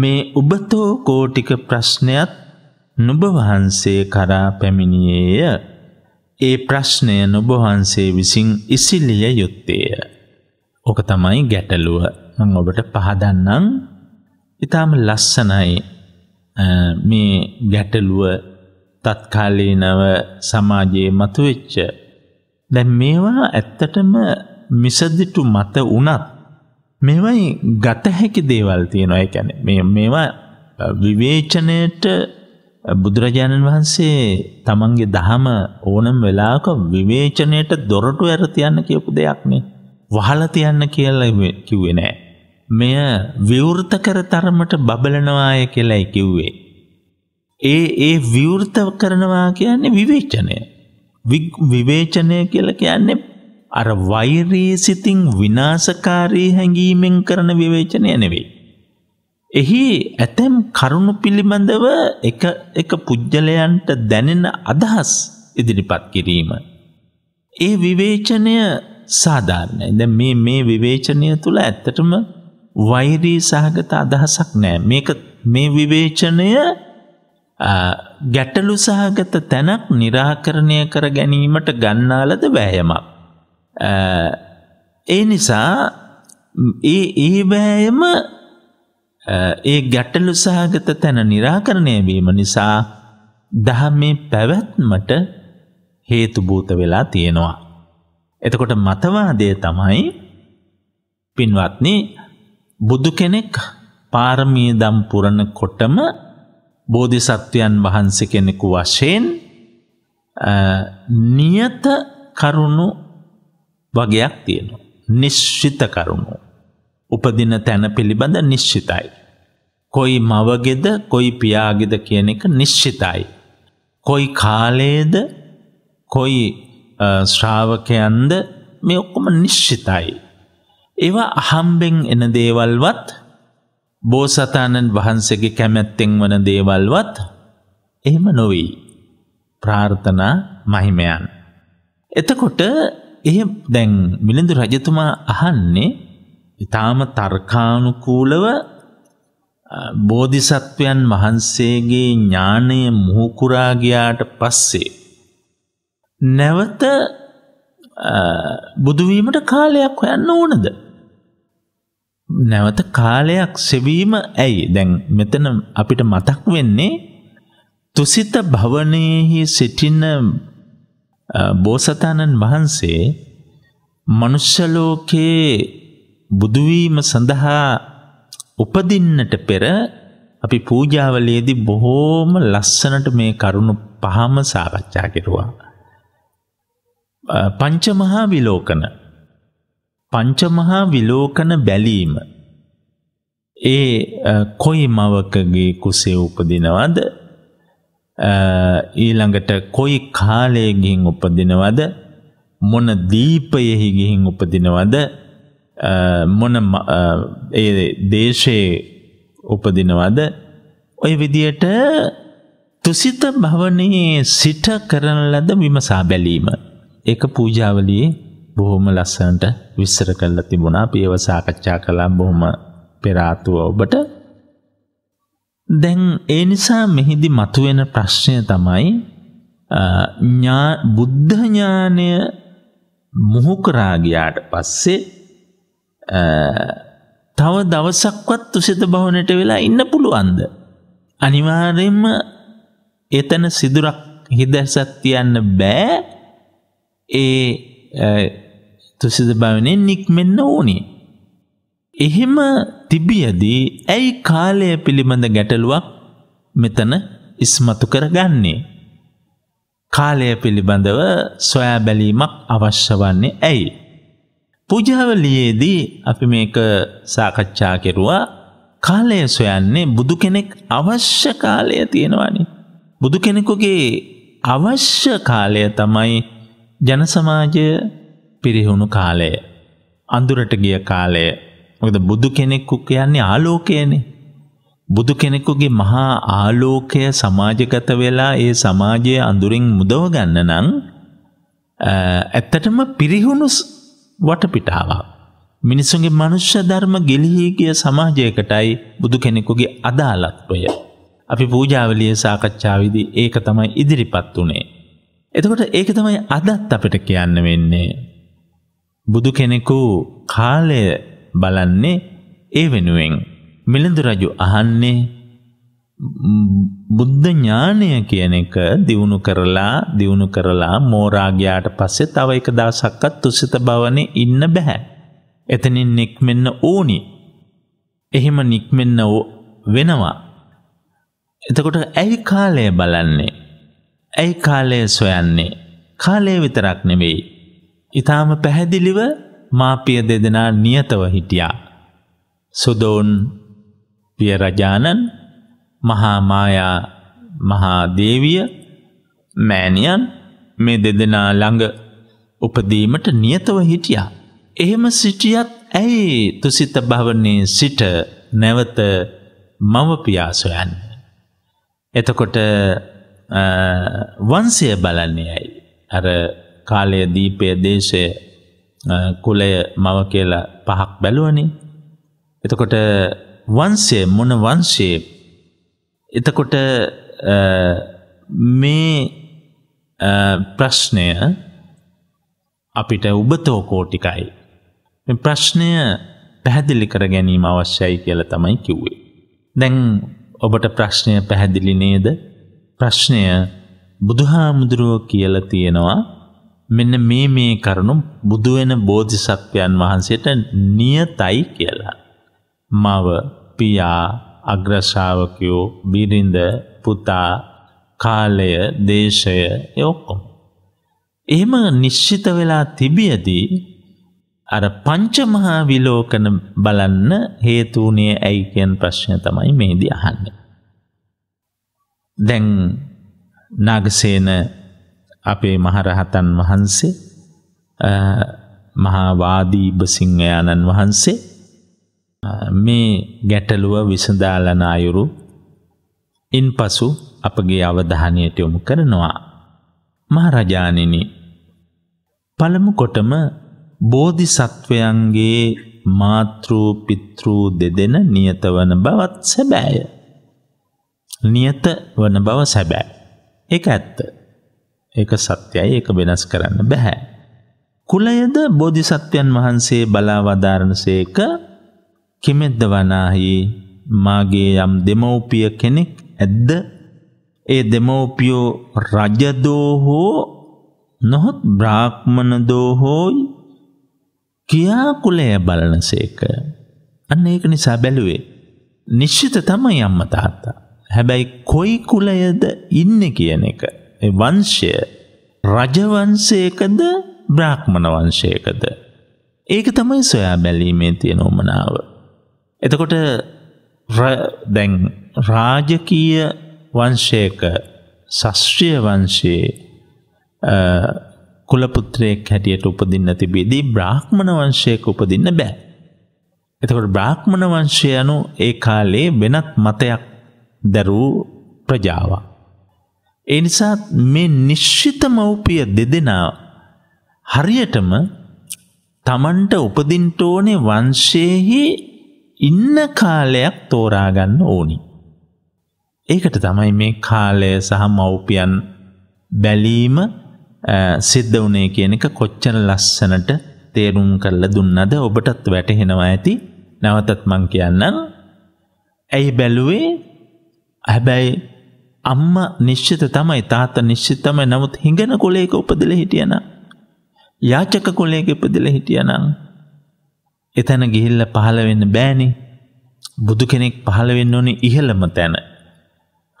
මේ උබතෝ කෝටික ප්‍රශ්නයත් නුභවහන්සේ කරා පැමිණියේය. ඒ ප්‍රශ්නය නුභවහන්සේ විසින් ඉසිලිය යුත්තේය. ඕක තමයි ගැටලුව මං ඔබට පහදන්නම් ඉතාම ලස්සනයි මේ ගැටලුව තත්කාලීනව සමාජයේ මතුවෙච්ච දැන් මේවා ඇත්තටම මිසදිටු මත වුණත් මේවයි ගත හැකි දේවල් තියෙනවා ඒ කියන්නේ මේ මේවා විවේචනයට බුදුරජාණන් වහන්සේ තමන්ගේ දහම ඕනම වෙලාවක විවේචනයට දොරටු ඇර තියන්න කියපු දෙයක් නේ. වහලා තියන්න කියලා කිව්වේ නෑ. මෙය විවෘත කර තරමට බබලනවාය කියලායි කිව්වේ. ඒ ඒ විවෘත කරනවා කියන්නේ විවේචනය. විවේචනය කියලා කියන්නේ අර වෛරයේ සිතින් විනාශකාරී හැඟීමෙන් කරන විවේචනය නෙවෙයි. එහි ඇතැම් කරුණු පිළිබඳව එක එක පුද්ගලයන්ට දැනෙන අදහස් ඉදිරිපත් කිරීම. ඒ විවේචනය සාධාරණයි. දැන් මේ මේ විවේචනය තුළ ඇත්තටම වෛරී සහගත අදහසක් නෑ මේක මේ විවේචනය ගැටලු සහගත තැනක් නිරාකරණය කර ගැනීමට ගන්නාලද වෑයමක්. ඒ නිසා ඒ ඒ වෑයම ඒ ගැටලු සහගත තැන නිරාකරණය වීම නිසා දහමේ පැවැත්මට හේතුභූත වෙලා තියෙනවා. එතකොට මතවාදය තමයි පින්වත්න්නේ බුදු කෙනෙක් පාරමී දම් පුරණ කොටම බෝධිසත්වයන් වහන්සේ කෙනෙකු වශයෙන් නියත කරුණු වගයක් තියෙනවා. නිශ්චිත කරුණු. උපදින තැන පිළිබඳ නිශ්චිතයි. කොයි මවගෙද කොයි පියාගෙද කියන එක නිශ්චිතයි. කොයි කාලයේද කොයි ශ්‍රාවකයන්ද මේ ඔක්කොම නිශ්චිතයි. ඒවා අහම්බෙන් එන දේවල්වත් බෝසතාණන් වහන්සේගේ කැමැත්තෙන් වන දේවල්වත් එහෙම නොවී ප්‍රාර්ථනා මහිමයන්. එතකොට එහ දැන් මිලිඳු රජතුමා අහන්නේ ඉතාම තර්කානුකූලව බෝධිසත්වයන් වහන්සේගේ ඥානය මුහුකුරාගයාට පස්සේ. නැවත බුදුවීමට කාලයක් හොයන්න ඕනද. නැවත කාලයක් සෙවීම ඇයි දැන් මෙතන අපිට මතක් වෙන්නේ තුසිත භවනයෙහි සිටින බෝසතාණන් වහන්සේ මනුෂ්‍යලෝකයේ බුදුවීම සඳහා උපදින්නට පෙර අපි පූජාවලයේදී බොහෝම ලස්සනට මේ කරුණු පහම සාකච්ඡා කෙරුවා. පංචමහා විලෝකන පංචමහා විලෝකන බැලීම ඒ කොයි මවකගේ කුසේ උපදිනවද ඊළඟට කොයි කාලයේ ගිහින් උපදිනවද මොන දීපයෙහි ගිහින් උපදිනවද මොන ඒ දේශයේ උපදිනවද ඔය විදියට තුසිත භවනයේ සිට කරන ලද විමසා බැලීම ඒක පූජාවලියේ බොහොම ලස්සනට විස්තර කරලා තිබුණා. අපි ඒව සාකච්ඡා කළා බොහොම පෙර ආතුව ඔබට. දැන් ඒ නිසා මෙහිදී මතුවෙන ප්‍රශ්නය තමයි ඥා බුද්ධ ඥානය මොහු කරා ගියාට පස්සේ තව දවසක්වත් තුසිත භවනට වෙලා ඉන්න පුළුවන්ද අනිවාර්යෙන්ම එතන සිදුරක් හිදැසක් තියන්න බෑ ඒ තුසිද බැවිනෙන් නික්මෙන්න ඕනි. එහෙම තිබියදී ඇයි කාලය පිළිබඳ ගැටලුවක් මෙතන ඉස්මතු කරගන්නේ. කාලය පිළිබඳව සොයා බැලීමක් අවශ්‍ය වන්නේ ඇයි. පුජාවලියේදී අපි මේක සාකච්ඡා කෙරුවා කාලය සොයන්නේ බුදු කෙනෙක් අවශ්‍ය කාලය තියෙනවානි. බුදු කෙනෙකුගේ අවශ්‍ය කාලය තමයි ජනසමාජය පිරිහුණු කාලය. අඳුරට ගිය කාලය මොකද බුදු කෙනෙක්කු කියන්නේ ආලෝකයනේ. බුදු කෙනෙකුගේ මහා ආලෝකය සමාජගත වෙලා ඒ සමාජයේ අඳුරින් මුදව ගන්න නම් ඇත්තටම පිරිහුණු වටපිටාවක්. මිනිසුන්ගේ මනුෂ්‍ය ධර්ම ගෙලිහි ගිය සමාජයකටයි බුදු කෙනෙකුගේ අදාළත්වය. අපි පූජාවලිය සාකච්ඡාවේදී ඒක තමයි ඉදිරිපත් උනේ. එතකොට ඒක තමයි අදත් අපිට කියන්න වෙන්නේ. බුදු කෙනෙකු කාලය බලන්නේ ඒ වෙනුවෙන් මිලිඳු රජු අහන්නේ බුද්ධ ඥානය කියන එක දිනු කරලා දිනු කරලා මෝරා ගියාට පස්සේ තව එක දවසක්වත් තුසිත භවනේ ඉන්න බෑ. එතනින් නික්මෙන්න ඕනි. එහෙම නික්මෙන්න වෙනවා. එතකොට ඇයි කාලය බලන්නේ? ඇයි කාලය සොයන්නේ? කාලය විතරක් නෙවෙයි. ඉතාම පැහැදිලිව මාපිය දෙදෙනා නියතව හිටියා. සුදෝන් පියරජාණන් මහාමායා මහාදේවිය මෑනියන් මේ දෙදෙනා ළඟ උපදීමට නියතව හිටියා. එහෙම සිටියත් ඇයි තුසිත භවනයේ සිට නැවත මම පියාසොයන්න. එතකොට වන්සය බලන්නේ ඇයි. අර කාලය දීපය දේශය කුලය මව කියලා පහක් බැලුවනි එතකොට වන්සේ මොන වන්සේ එතකොට මේ ප්‍රශ්නය අපිට උබතෝ කෝටිකයි ප්‍රශ්නය පැහැදිලි කර ගැනීම අවශ්‍යයි කියල තමයි කිව්වේ. දැන් ඔබට ප්‍රශ්නය පැහැදිලි නේද ප්‍රශ්නය බුදුහාමුදුරුවෝ කියල තියෙනවා මෙන්න මේ මේ කරුණු බුදු වෙන බෝධිසත්වයන් වහන්සේට නියතයි කියලා. මව, පියා, අග්‍රශාවකයෝ, බිරිඳ, පුතා, කාලය, දේශය ඒ ඔක්කොම. එහෙම නිශ්චිත වෙලා තිබියදී අර පංචමහා විලෝකන බලන්න හේතු වුණේ ඇයි කියන ප්‍රශ්නය තමයි මේදී අහන්නේ. දැන් නාගසේන අපේ මහරහතන් වහන්සේ මහාවාදී බසිංහයාණන් වහන්සේ මේ ගැටලුව විසඳාලන අයුරු ඉන් පසු අපගේ අවධානයට යොමු කරනවා. මහරජානිනි පළමු කොටම බෝධි සත්වයන්ගේ මාතෘූ පිත්‍රූ දෙදෙන නියත වන බවත් සැබෑය. නියත වන බව සැබෑ. එක ඇත්ත. ඒක සත්‍යයි ඒක වෙනස් කරන්න බැහැ. කුලයද බෝධිසත්වයන් වහන්සේ බලා වදාරණසේක කිමෙද්ද වනාහි මාගේ යම් දෙමව්පිය කෙනෙක් ඇද්ද ඒ දෙමව්පියෝ රජදෝ හෝ නොහොත් බ්‍රාහ්මණ දෝ හෝයි කියා කුලය බලනසේක අන්න ඒක නිසා බැලුවේ නිශ්චිත තමයි අම්ම තාත්තා හැබැයි කොයි කුලයද ඉන්න කියන එක වංශය රජවංශයකද බ්‍රාහ්මණ වංශයකද. ඒක තමයි සොයා බැලීමේ තියෙන උමනාව. එතකොට දැන් රාජකීය වංශයක ශස්ත්‍රීය වංශයේ කුලපුත්‍රයෙක් හැටියට උපදින්න තිබේදී බ්‍රාහ්මණ වංශයක උපදින්න බෑ. එතකොට බ්‍රාහ්මණ වංශය යනු ඒ කාලේ වෙනත් මතයක් දැරූ ප්‍රජාවක්. ඒ නිසා මේ නිශ්චිත මව්පිය දෙදෙනා හරියටම තමන්ට උපදින්ට ඕනේ වංශයේහි ඉන්න කාලයක් තෝරාගන්න ඕනි. ඒකට තමයි මේ කාලය සහ මව්පියන් බැලීම සිද්ධ වුණේ කියන එක කොච්චර ලස්සනට තේරුම් කරලා දුන්නද ඔබටත් වැටහෙනවා ඇති. නැවතත් මං කියන්නම්. ඇයි බැලුවේ? හැබැයි අම්ම නිශ්චිත තමයි තාත නිශ්චිත තමයි නමුත් හිඟන කොලේක උපදිල හිටියන. යාචක කොලේක උපදිල හිටියනං. එතැන ගිහිල්ල පහළවෙන්න බෑනි බුදු කෙනෙක් පහළවෙන්න ඕනි ඉහළම තැන.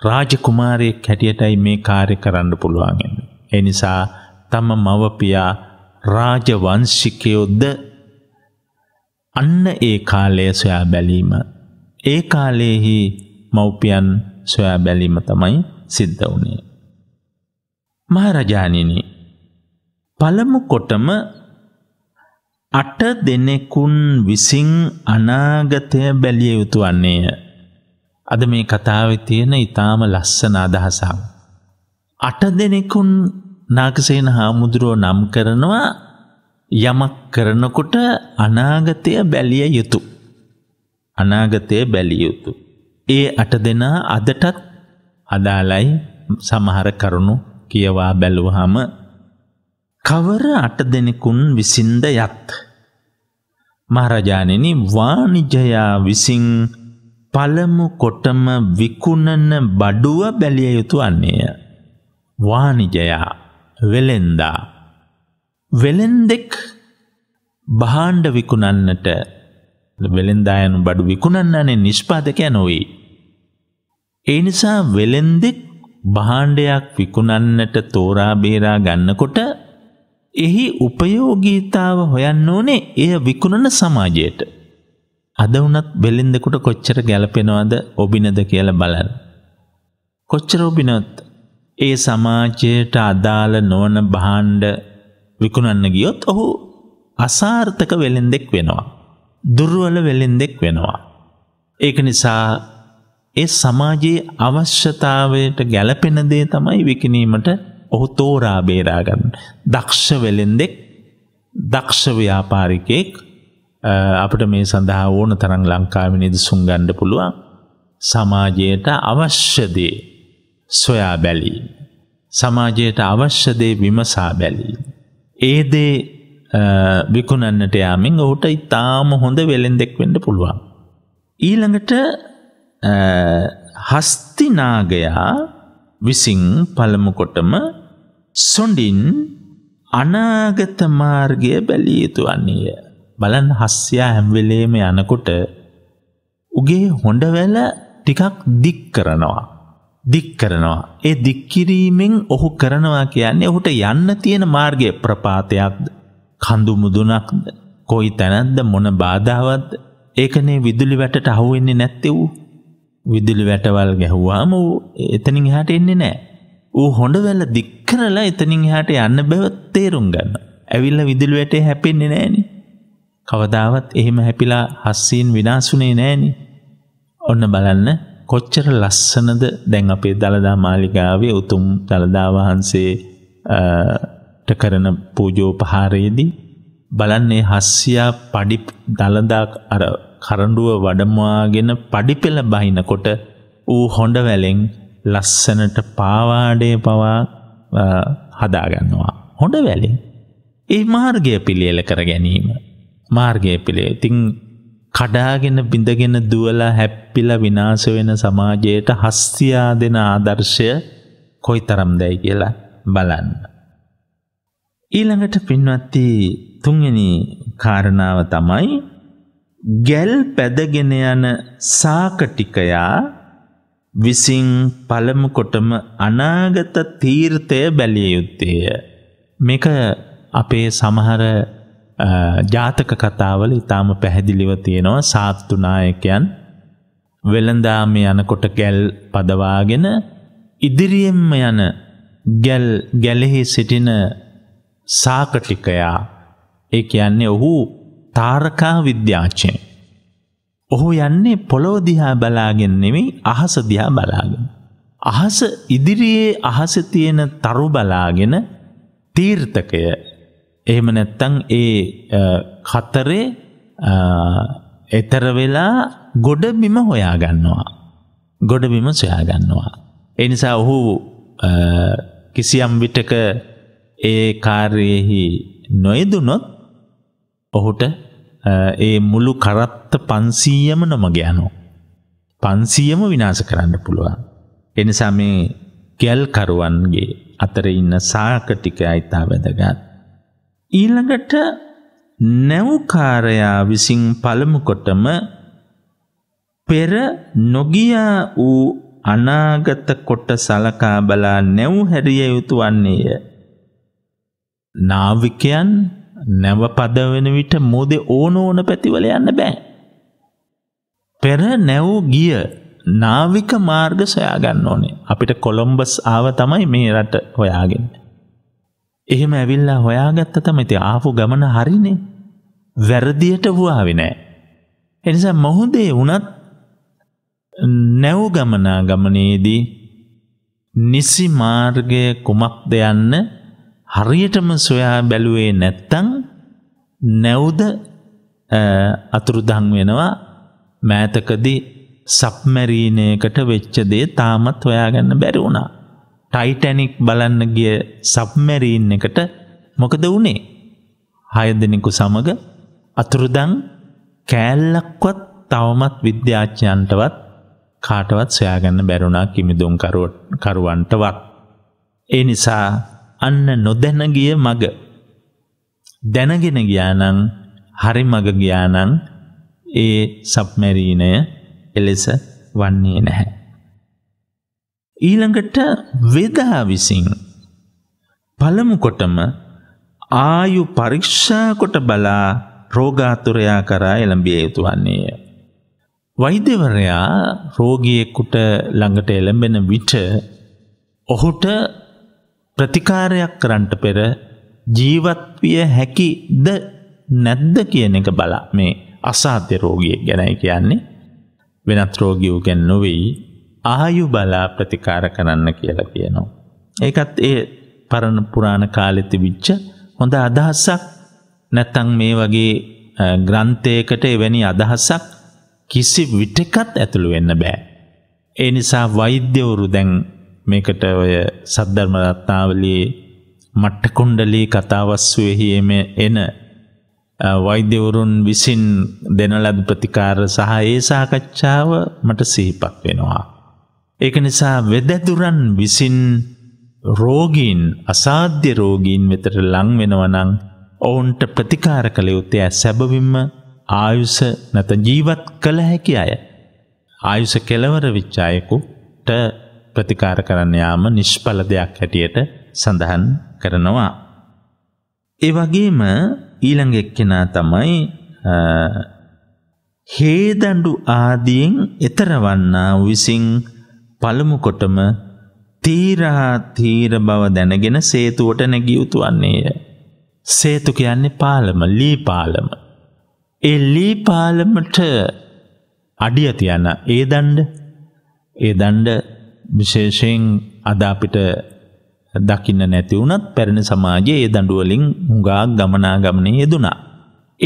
රාජ කුමාරයෙක් හැටියටයි මේ කාරය කරන්න පුළුවන්ගන්න. එනිසා තම මවපියා රාජවංශිකයොද්ද අන්න ඒ කාලය සොයා බැලීම. ඒ කාලයෙහි මව්පියන් සොයා බැලීම තමයි සිද්ධ වුණේ. මහරජාණෙනි පළමු කොටම අට දෙනෙකුන් විසින් අනාගතය බැලිය යුතු වන්නේය. අද මේ කතාවේ තියෙන ඊටාම ලස්සන අදහසක්. අට දෙනෙකුන් නාගසේන හාමුදුරුව නම් කරනවා යමක් කරනකොට අනාගතය බැලිය යුතු. අනාගතය බැලිය යුතු. ඒ අට දෙනා අදටත් අදාළයි සමහර කරුණු කියවා බැලුවහම කවර අට දෙනෙකුන් විසින්ද යත් මහරජාණෙනි වාණිජයා විසින් පළමු කොටම විකුණන බඩුව බැලිය යුතු වන්නේය වාණිජයා වෙලෙන්දා වෙලෙන්දෙක් භාණ්ඩ විකුණන්නට වෙළෙන්දායනු බඩු විකුණන්නනේ නිෂ්පාදකය නොවේ ඒ නිසා වෙළෙන්දෙක් භාණ්ඩයක් විකුණන්නට තෝරා බේරා ගන්නකොට එහි උපයෝගීතාව හොයන්න ඕනේ එය විකුණන සමාජයට. අද වුණත් වෙළෙන්දෙකුට කොච්චර ගැලපෙනවද ඔබිනද කියලා බලන්න. කොච්චර ඔබිනොත් ඒ සමාජයට අදාළ නොවන භාණ්ඩ විකුණන්න ගියොත් ඔහු අසාර්ථක වෙළෙන්දෙක් වෙනවා. දුර්වල වෙළෙන්දෙක් වෙනවා. ඒක නිසා ඒ සමාජයේ අවශ්‍යතාවයට ගැලපෙන දේ තමයි විකිනීමට ඔහු තෝරා බේරා ගන්න. දක්ෂ වෙලෙන්දෙක් දක්ෂ ව්‍යාපාරිකයෙක් අපිට මේ සඳහා ඕන තරම් ලංකාවේ නිදසුන් ගන්න පුළුවන්. සමාජයට අවශ්‍ය දේ සොයා බැලීම. සමාජයට අවශ්‍ය දේ විමසා බැලීම. ඒ දේ විකුණන්නට යාමෙන් ඔහුට ඉතාම හොඳ වෙලෙන්දෙක් වෙන්න පුළුවන්. ඊළඟට හස්තිනාගයා විසින් පළමුකොටම සොඩින් අනාගත මාර්ගය බැලිය යුතු වන්නේය. බලන් හස්යා හැම්වෙලේම යනකොට උගේ හොඬවැල ටිකක් දික් කරනවා. දික් කරනවා. ඒ දික්කිරීමෙන් ඔහු කරනවා කියන්නේ ඔහුට යන්න තියෙන මාර්ගය ප්‍රපාතයක්ද. කඳු මුදුනක්ද. කොයි තැනැද්ද මොන බාධාවත්ද ඒකනේ විදුලි වැටට අහුවෙන්නේ නැත්තෙවූ විදුලි වැටවල් ගැහුවාම ඌ එතනින් එහාට එන්නේ නෑ. ඌ හොඬවැල දික් කරලා එතනින් එහාට යන්න බව තේරුම් ගන්න. ඇවිල්ලා විදුලි වැටේ හැපෙන්නේ නෑනේ. කවදාවත් එහෙම හැපිලා හස්සියෙන් විනාශුනේ නෑනේ. ඔන්න බලන්න කොච්චර ලස්සනද දැන් අපේ දළදා මාලිගාවේ උතුම් දළදා වහන්සේට කරන පූජෝපහාරයේදී බලන්නේ හස්සියා පඩි දළදා අර කරඩුව වඩමවාගෙන පඩිපෙළ බහිනකොට ඌ හොඩවැලෙන් ලස්සනට පාවාඩය පවා හදාගන්නවා. හොඩ වැලෙන්. ඒ මාර්ගය පිළියල කර ගැනීම. මාර්ගය පිළේ තිං කඩාගෙන බිඳගෙන දුවලා හැප්පිල විනාශ වෙන සමාජයට හස්තියා දෙන ආදර්ශය කොයි තරම් දැයි කියලා බලන්න. ඊළඟට පින්වත්ති තුන්ගනි කාරණාව තමයි ගැල් පැදගෙන යන සාකටිකයා විසින් පළමු කොටම අනාගත තීර්ථය බැලිය යුත්තේය. මේක අපේ සමහර ජාතක කතාවල ඉතාම පැහැදිලිව තියෙනවා සාත්තුනායකයන් වෙළඳාම යනකොට ගැල් පදවාගෙන ඉදිරියෙන්ම යන ගැල් ගැලෙහි සිටින සාකටිකයා ඒ කියන්නේ ඔහු තාරකා විද්‍යාචය. ඔහු යන්නේ පොලෝදිහා බලාගෙන් නෙවෙයි අහසදිහා බලාගෙන. අහස ඉදිරියේ අහස තියෙන තරු බලාගෙන තීර්ථකය එහෙම නැත්තං ඒ කතරේ එතර වෙලා ගොඩබිම හොයාගන්නවා. ගොඩබිම සොයාගන්නවා. එනිසා ඔහු කිසියම් විටක ඒ කාර්යෙහි නොයදුනොත් ඔහුට ඒ මුළු කරත්ත පන්සීයම නොමග යනෝ. පන්සියම විනාශ කරන්න පුළුවන්. එනිසා මේ ගැල්කරුවන්ගේ අතර ඉන්න සාකටික අයිතා වැදගත්. ඊළඟට නැව්කාරයා විසින් පළමුකොටම පෙර නොගියා වූ අනාගත කොට සලකා බලා නැව් හැරිය යුතු වන්නේය. නාවිකයන් නැවපද වෙන විට මෝදේ ඕන ඕන පැතිවල යන්න බෑ. පෙර නැවූ ගිය නාවික මාර්ග සොයාගන්න ඕනේ අපිට කොළොම්බස් ආව තමයි මේ රට හොයාගෙන. එහෙම ඇවිල්ලා හොයාගත්ත තමයිති ආපු ගමන හරිනේ වැරදියට වවාවි නෑ. එනිසා මොහුදේ වනත් නැව් ගමනා ගමනේදී නිසි මාර්ගය කුමක් දෙයන්න හරියටම සොයා බැලුවේ නැත්තං නැවුද අතුරුදං වෙනවා මෑතකදී සප්මැරීනයකට වෙච්චදේ තාමත් හොයාගන්න බැරි වුණා. ටයිටැනික් බලන්න ගිය සප්මැරීන් එකට මොකද වුණේ. හයදෙනෙකු සමඟ අතුරුදං කෑල්ලක්වත් තවමත් විද්‍යාච්ඥන්ටවත් කාටවත් සොයාගන්න බැරුණා කිමිදුම් කරුවන්ටවත්. ඒ නිසා අන්න නොදැන ගිය මග. දැනගෙන ගියානං හරි මග ගියානං ඒ සබ්මැරීනය එලෙස වන්නේ නැහැ. ඊළඟට වෙදා විසින් පළමුකොටම ආයු පරීක්ෂා කොට බලා රෝගාතුරයා කරා එළඹිය යුතු වන්නේය. වෛද්‍යවරයා රෝගියෙකුට ළඟට එළඹෙන විට ඔහුට ප්‍රතිකාරයක් කරන්ට පෙර ජීවත්විය හැකි ද නැද්ද කියන එක බලා මේ අසාධ්‍ය රෝගිය ගැනයි කියන්නේ වෙනත් රෝගියෝගෙන් නොවෙයි ආයු බලා ප්‍රතිකාර කරන්න කියලා කියනවා. ඒකත් ඒ පරණ පුරාණ කාලෙති විච්ච හොඳ අදහස්සක් නැත්තං මේ වගේ ග්‍රන්ථයකට එවැනි අදහසක් කිසි විටකත් ඇතුළු වෙන්න බෑ. ඒ නිසා වෛද්‍යවරු දැන් මේකට ඔය සද්ධර්ම රත්නාවලියේ මට්ටකුණ්ඩලී කතාවස්සුවෙහි එන වෛද්‍යවරුන් විසින් දෙන ලද ප්‍රතිකාර සහ ඒ සාකච්ඡාව මට සිහිපත් වෙනවා. ඒක නිසා වෙදදුරන් විසින් රෝගීන් අසාධ්‍ය රෝගීන් වෙතට ලං වෙනවනම් ඔවුන්ට ප්‍රතිකාර කළ යුත්තේ සැබවින්ම ආයුෂ නැත ජීවත් කළ හැකි අය. ආයුෂ කෙලවර විච්චායකුට ප්‍රතිකාර කරන්න යාම නිෂ්ඵල දෙයක් හැටියට සඳහන් කරනවා. ඒ වගේම ඊළඟ එක්කෙනා තමයි හේදඬු ආදියෙන් එතරවන්නා විසින් පළමු කොටම තීරා තීර බව දැනගෙන සේතුවට නැගී උතුවන්නේය. සේතු කියන්නේ පාලම, ලී පාලම. ඒ ලී පාලමට අඩිය තියන ඒ දණ්ඩ ඒ දණ්ඩ විශේෂයෙන් අද අපිට දකින්න නැති වුණත් පැරණි සමාජයේ ඒ දඬු වලින් හුඟා ගමනාගමනයේ යෙදුණා.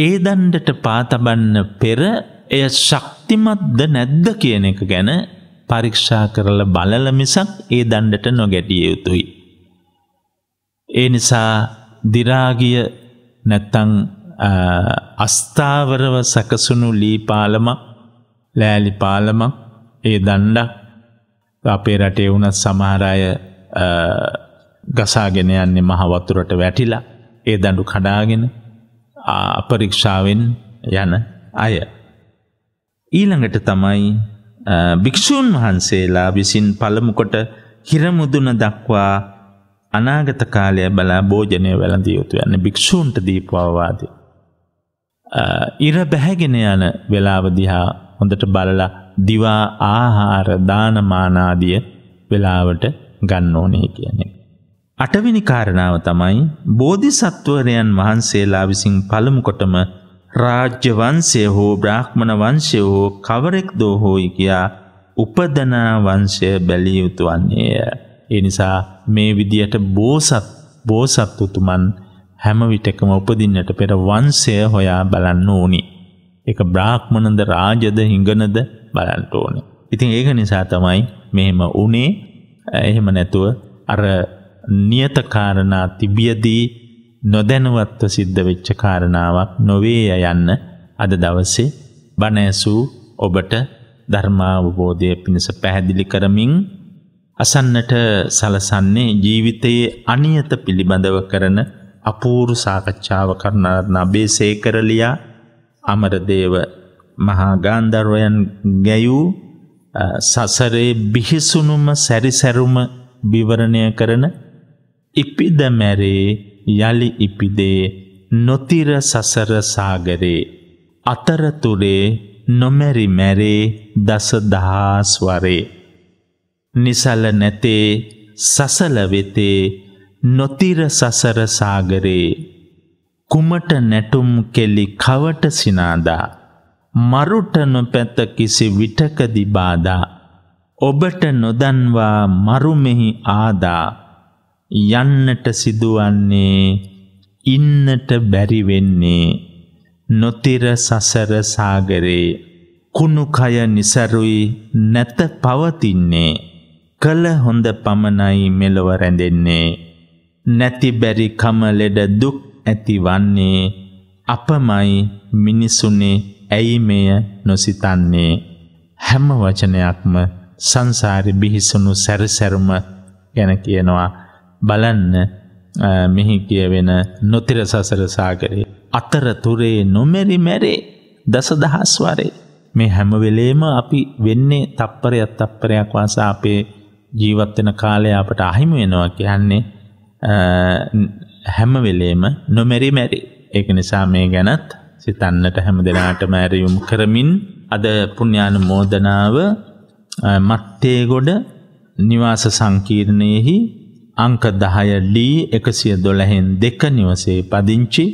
ඒ දණ්ඩට පා තබන්න පෙර එය ශක්තිමත්ද නැද්ද කියන එක ගැන පරීක්ෂා කරලා බලල මිසක් ඒ දණ්ඩට නොගැටිය යුතුයි. ඒ නිසා දිරාගිය නැත්තං අස්ථාවරව සකසුණු ලී පාලමක් ලෑලි පාලමක් ඒ දණ්ඩක් අපේ රටේ වුණත් සමහර අය ගසාගෙන යන්නේ මහ වතුරට වැටිලා ඒ දඬු කඩාගෙන අපරීක්ෂාවෙන් යන අය. ඊළඟට තමයි භික්‍ෂූන් වහන්සේලා විසින් පළමුකොට හිරමුදුන දක්වා අනාගත කාලය බලා භෝජනය වැළඳිය යුතු යන්න භික්‍ෂූන්ට දීපවාවාද. ඉර බැහැගෙන යන වෙලාවදිහා හොඳට බලලා දිවා ආහාර දානමානාදිය වෙලාවට ගන්න ඕනේ කියන්නේ. අටවෙනි කාරණාව තමයි බෝධිසත්වරයන් වහන්සේලා විසින් පළමු කොටම රාජ්‍ය වංශය හෝ බ්‍රාහ්මණ වංශය හෝ කවරෙක් දෝ හෝයි කියා උපදනා වංශය බැලිය යුතු වන්නේය. ඒ නිසා මේ විදියට බෝසත් බෝසත් උතුමන් හැම විටකම උපදින්නට පෙර වංශය හොයා බලන්න ඕනි. ඒක බ්‍රාහ්මණද රාජද හිඟනද බලන්ට ඕනේ. ඉතින් ඒක නිසා තමයි මෙහෙම උනේ එහෙම නැතුව අර නියත කාරණා තිබියදී නොදැනුවත්ව සිද්ධ වෙච්ච කාරණාවක් නොවේ යන්න අද දවසේ බණ ඇසූ ඔබට ධර්මාවබෝධය පිණිස පැහැදිලි කරමින් අසන්නට සලසන්නේ ජීවිතයේ අනියත පිළිබඳව කරන අපූරු සාකච්ඡාව කරන නබේ සේකරලියා අමරදේව මහා ගාන්ධර්වයන් ගැයූ සසරේ බිහිසුණුම සැරිසැරුම විවරණය කරන ඉපිදමැරේ යළි ඉපිදේ නොතිර සසර සාගරේ අතරතුරේ නොමැරි මැරේ දස දහස් වරේ නිසල නැතේ සසල වෙතේ නොතිර සසර සාගරේ කුමට නැටුම් කෙලි කවට සිනාදා මරුටනු පැත කිසි විටකදි බාධා ඔබට නොදන්වා මරුමෙහි ආදා යන්නට සිදුවන්නේ ඉන්නට බැරිවෙන්නේ නොතිර සසර සාගරේ කුණුකය නිසරුයි නැත පවතින්නේ කළ හොඳ පමණයි මෙලොව රැඳෙන්නේ නැති බැරි කම ලෙඩ දුක් ඇතිවන්නේ අපමයි මිනිසුනේ ඇයි මෙය නොසිතන්නේ හැම වචනයක්ම සංසාරි බිහිසුණු සැරසැරුම ගැන කියනවා බලන්න මෙහි කියවෙන නොතිර සසර සාගරේ අතරතුරේ නොමෙරි මැරේ දසදහස් වරේ මේ හැම වෙලේම අපි වෙන්නේ තප්පරයක් තප්පරයක් වාසා අපේ ජීවත් වෙන කාලය අපට අහිමි වෙනවා කියන්නේ හැම වෙලේම නොමෙරි මැරේ ඒක නිසා මේ ගැනත් සිතන්නට හැම දෙනාටම ඇරයුම් කරමින් අද පුණ්‍යානුමෝදනාව මත්තේ ගොඩ නිවාස සංකීර්ණයෙහි අංක 10 D 112න් දෙක නිවසේ පදිංචි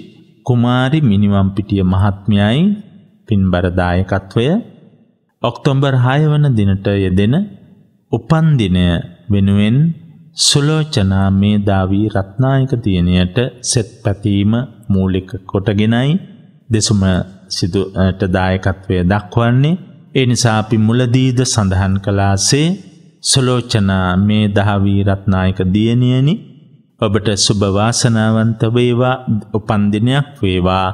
කුමාරි මිනිවම් පිටිය මහත්මයයි පින්බර දායකත්වය ඔක්තෝබර් 6 වන දිනට යෙදෙන උපන් දිනය වෙනුවෙන් සුලෝචනා මේදාවී රත්නායක දිනයට සෙත් පැතීම මූලික කොටගෙනයි දෙසුම සිදුට දායකත්වය දක්වන්නේ ඒ නිසා අපි මුලදීද සඳහන් කළාසේ සුලෝචනා මේ දහවී රත්නායක දියණියනි ඔබට සුබ වාසනාවන්ත වේවා උපන්දිනයක් වේවා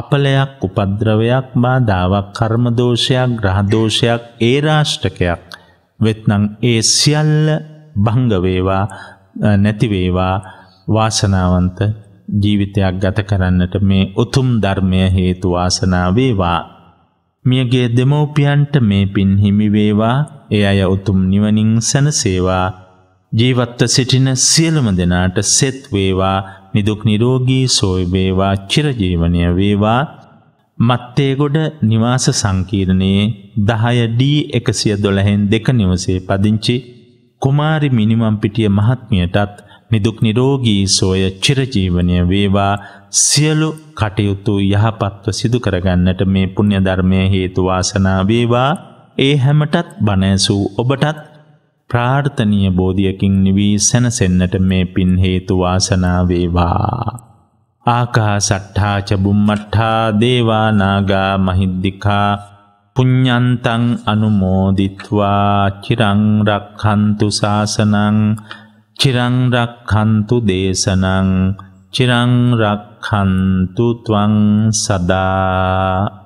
අපලයක් උපද්‍රවයක් බාධාවක් කර්ම දෝෂයක් ග්‍රහ දෝෂයක් ඒ රාෂ්ටකයක් වෙත්නම් ඒ සියල්ල භංග වේවා නැති වේවා වාසනාවන්ත ජීවිතයක් ගත කරන්නට මේ උතුම් ධර්මය හේතු වාසනා වේවා. මියගේ දෙමෝපියන්ට මේ පින් හිමි වේවා. ඒ අය උතුම් නිවනින් සැනසේවා. ජීවත්ව සිටින සියලුම දෙනාට සෙත් වේවා. නිදුක් නිරෝගී සෝය වේවා. චිරජීවනය වේවා. මත්තේගොඩ නිවාස සංකීර්ණයේ 10D 112න් දෙක නිවසේ පදිංචි කුමාරි මිනිමම් පිටිය මහත්මියටත් නිදුක් නිරෝගී සෝය චිරජීවනය වේවා සියලු කටයුතු යහපත්ව සිදු කරගන්නට මේ පුණ්‍ය ධර්මයේ හේතු වාසනා වේවා ඒ හැමටත් බණැසූ ඔබටත් ප්‍රාර්ථනීය බෝධියකින් නිවී සැනසෙන්නට මේ පින් හේතු වාසනා වේවා ආකාසට්ඨා ච බුම්මට්ඨා දේවා නාග මහිද්దికා පුඤ්ඤන්තං අනුමෝදිත්වා චිරං රක්ඛන්තු සාසනං චිරං රක්ඛන්තු දේශනං චිරං රක්ඛන්තු ත්වං සදා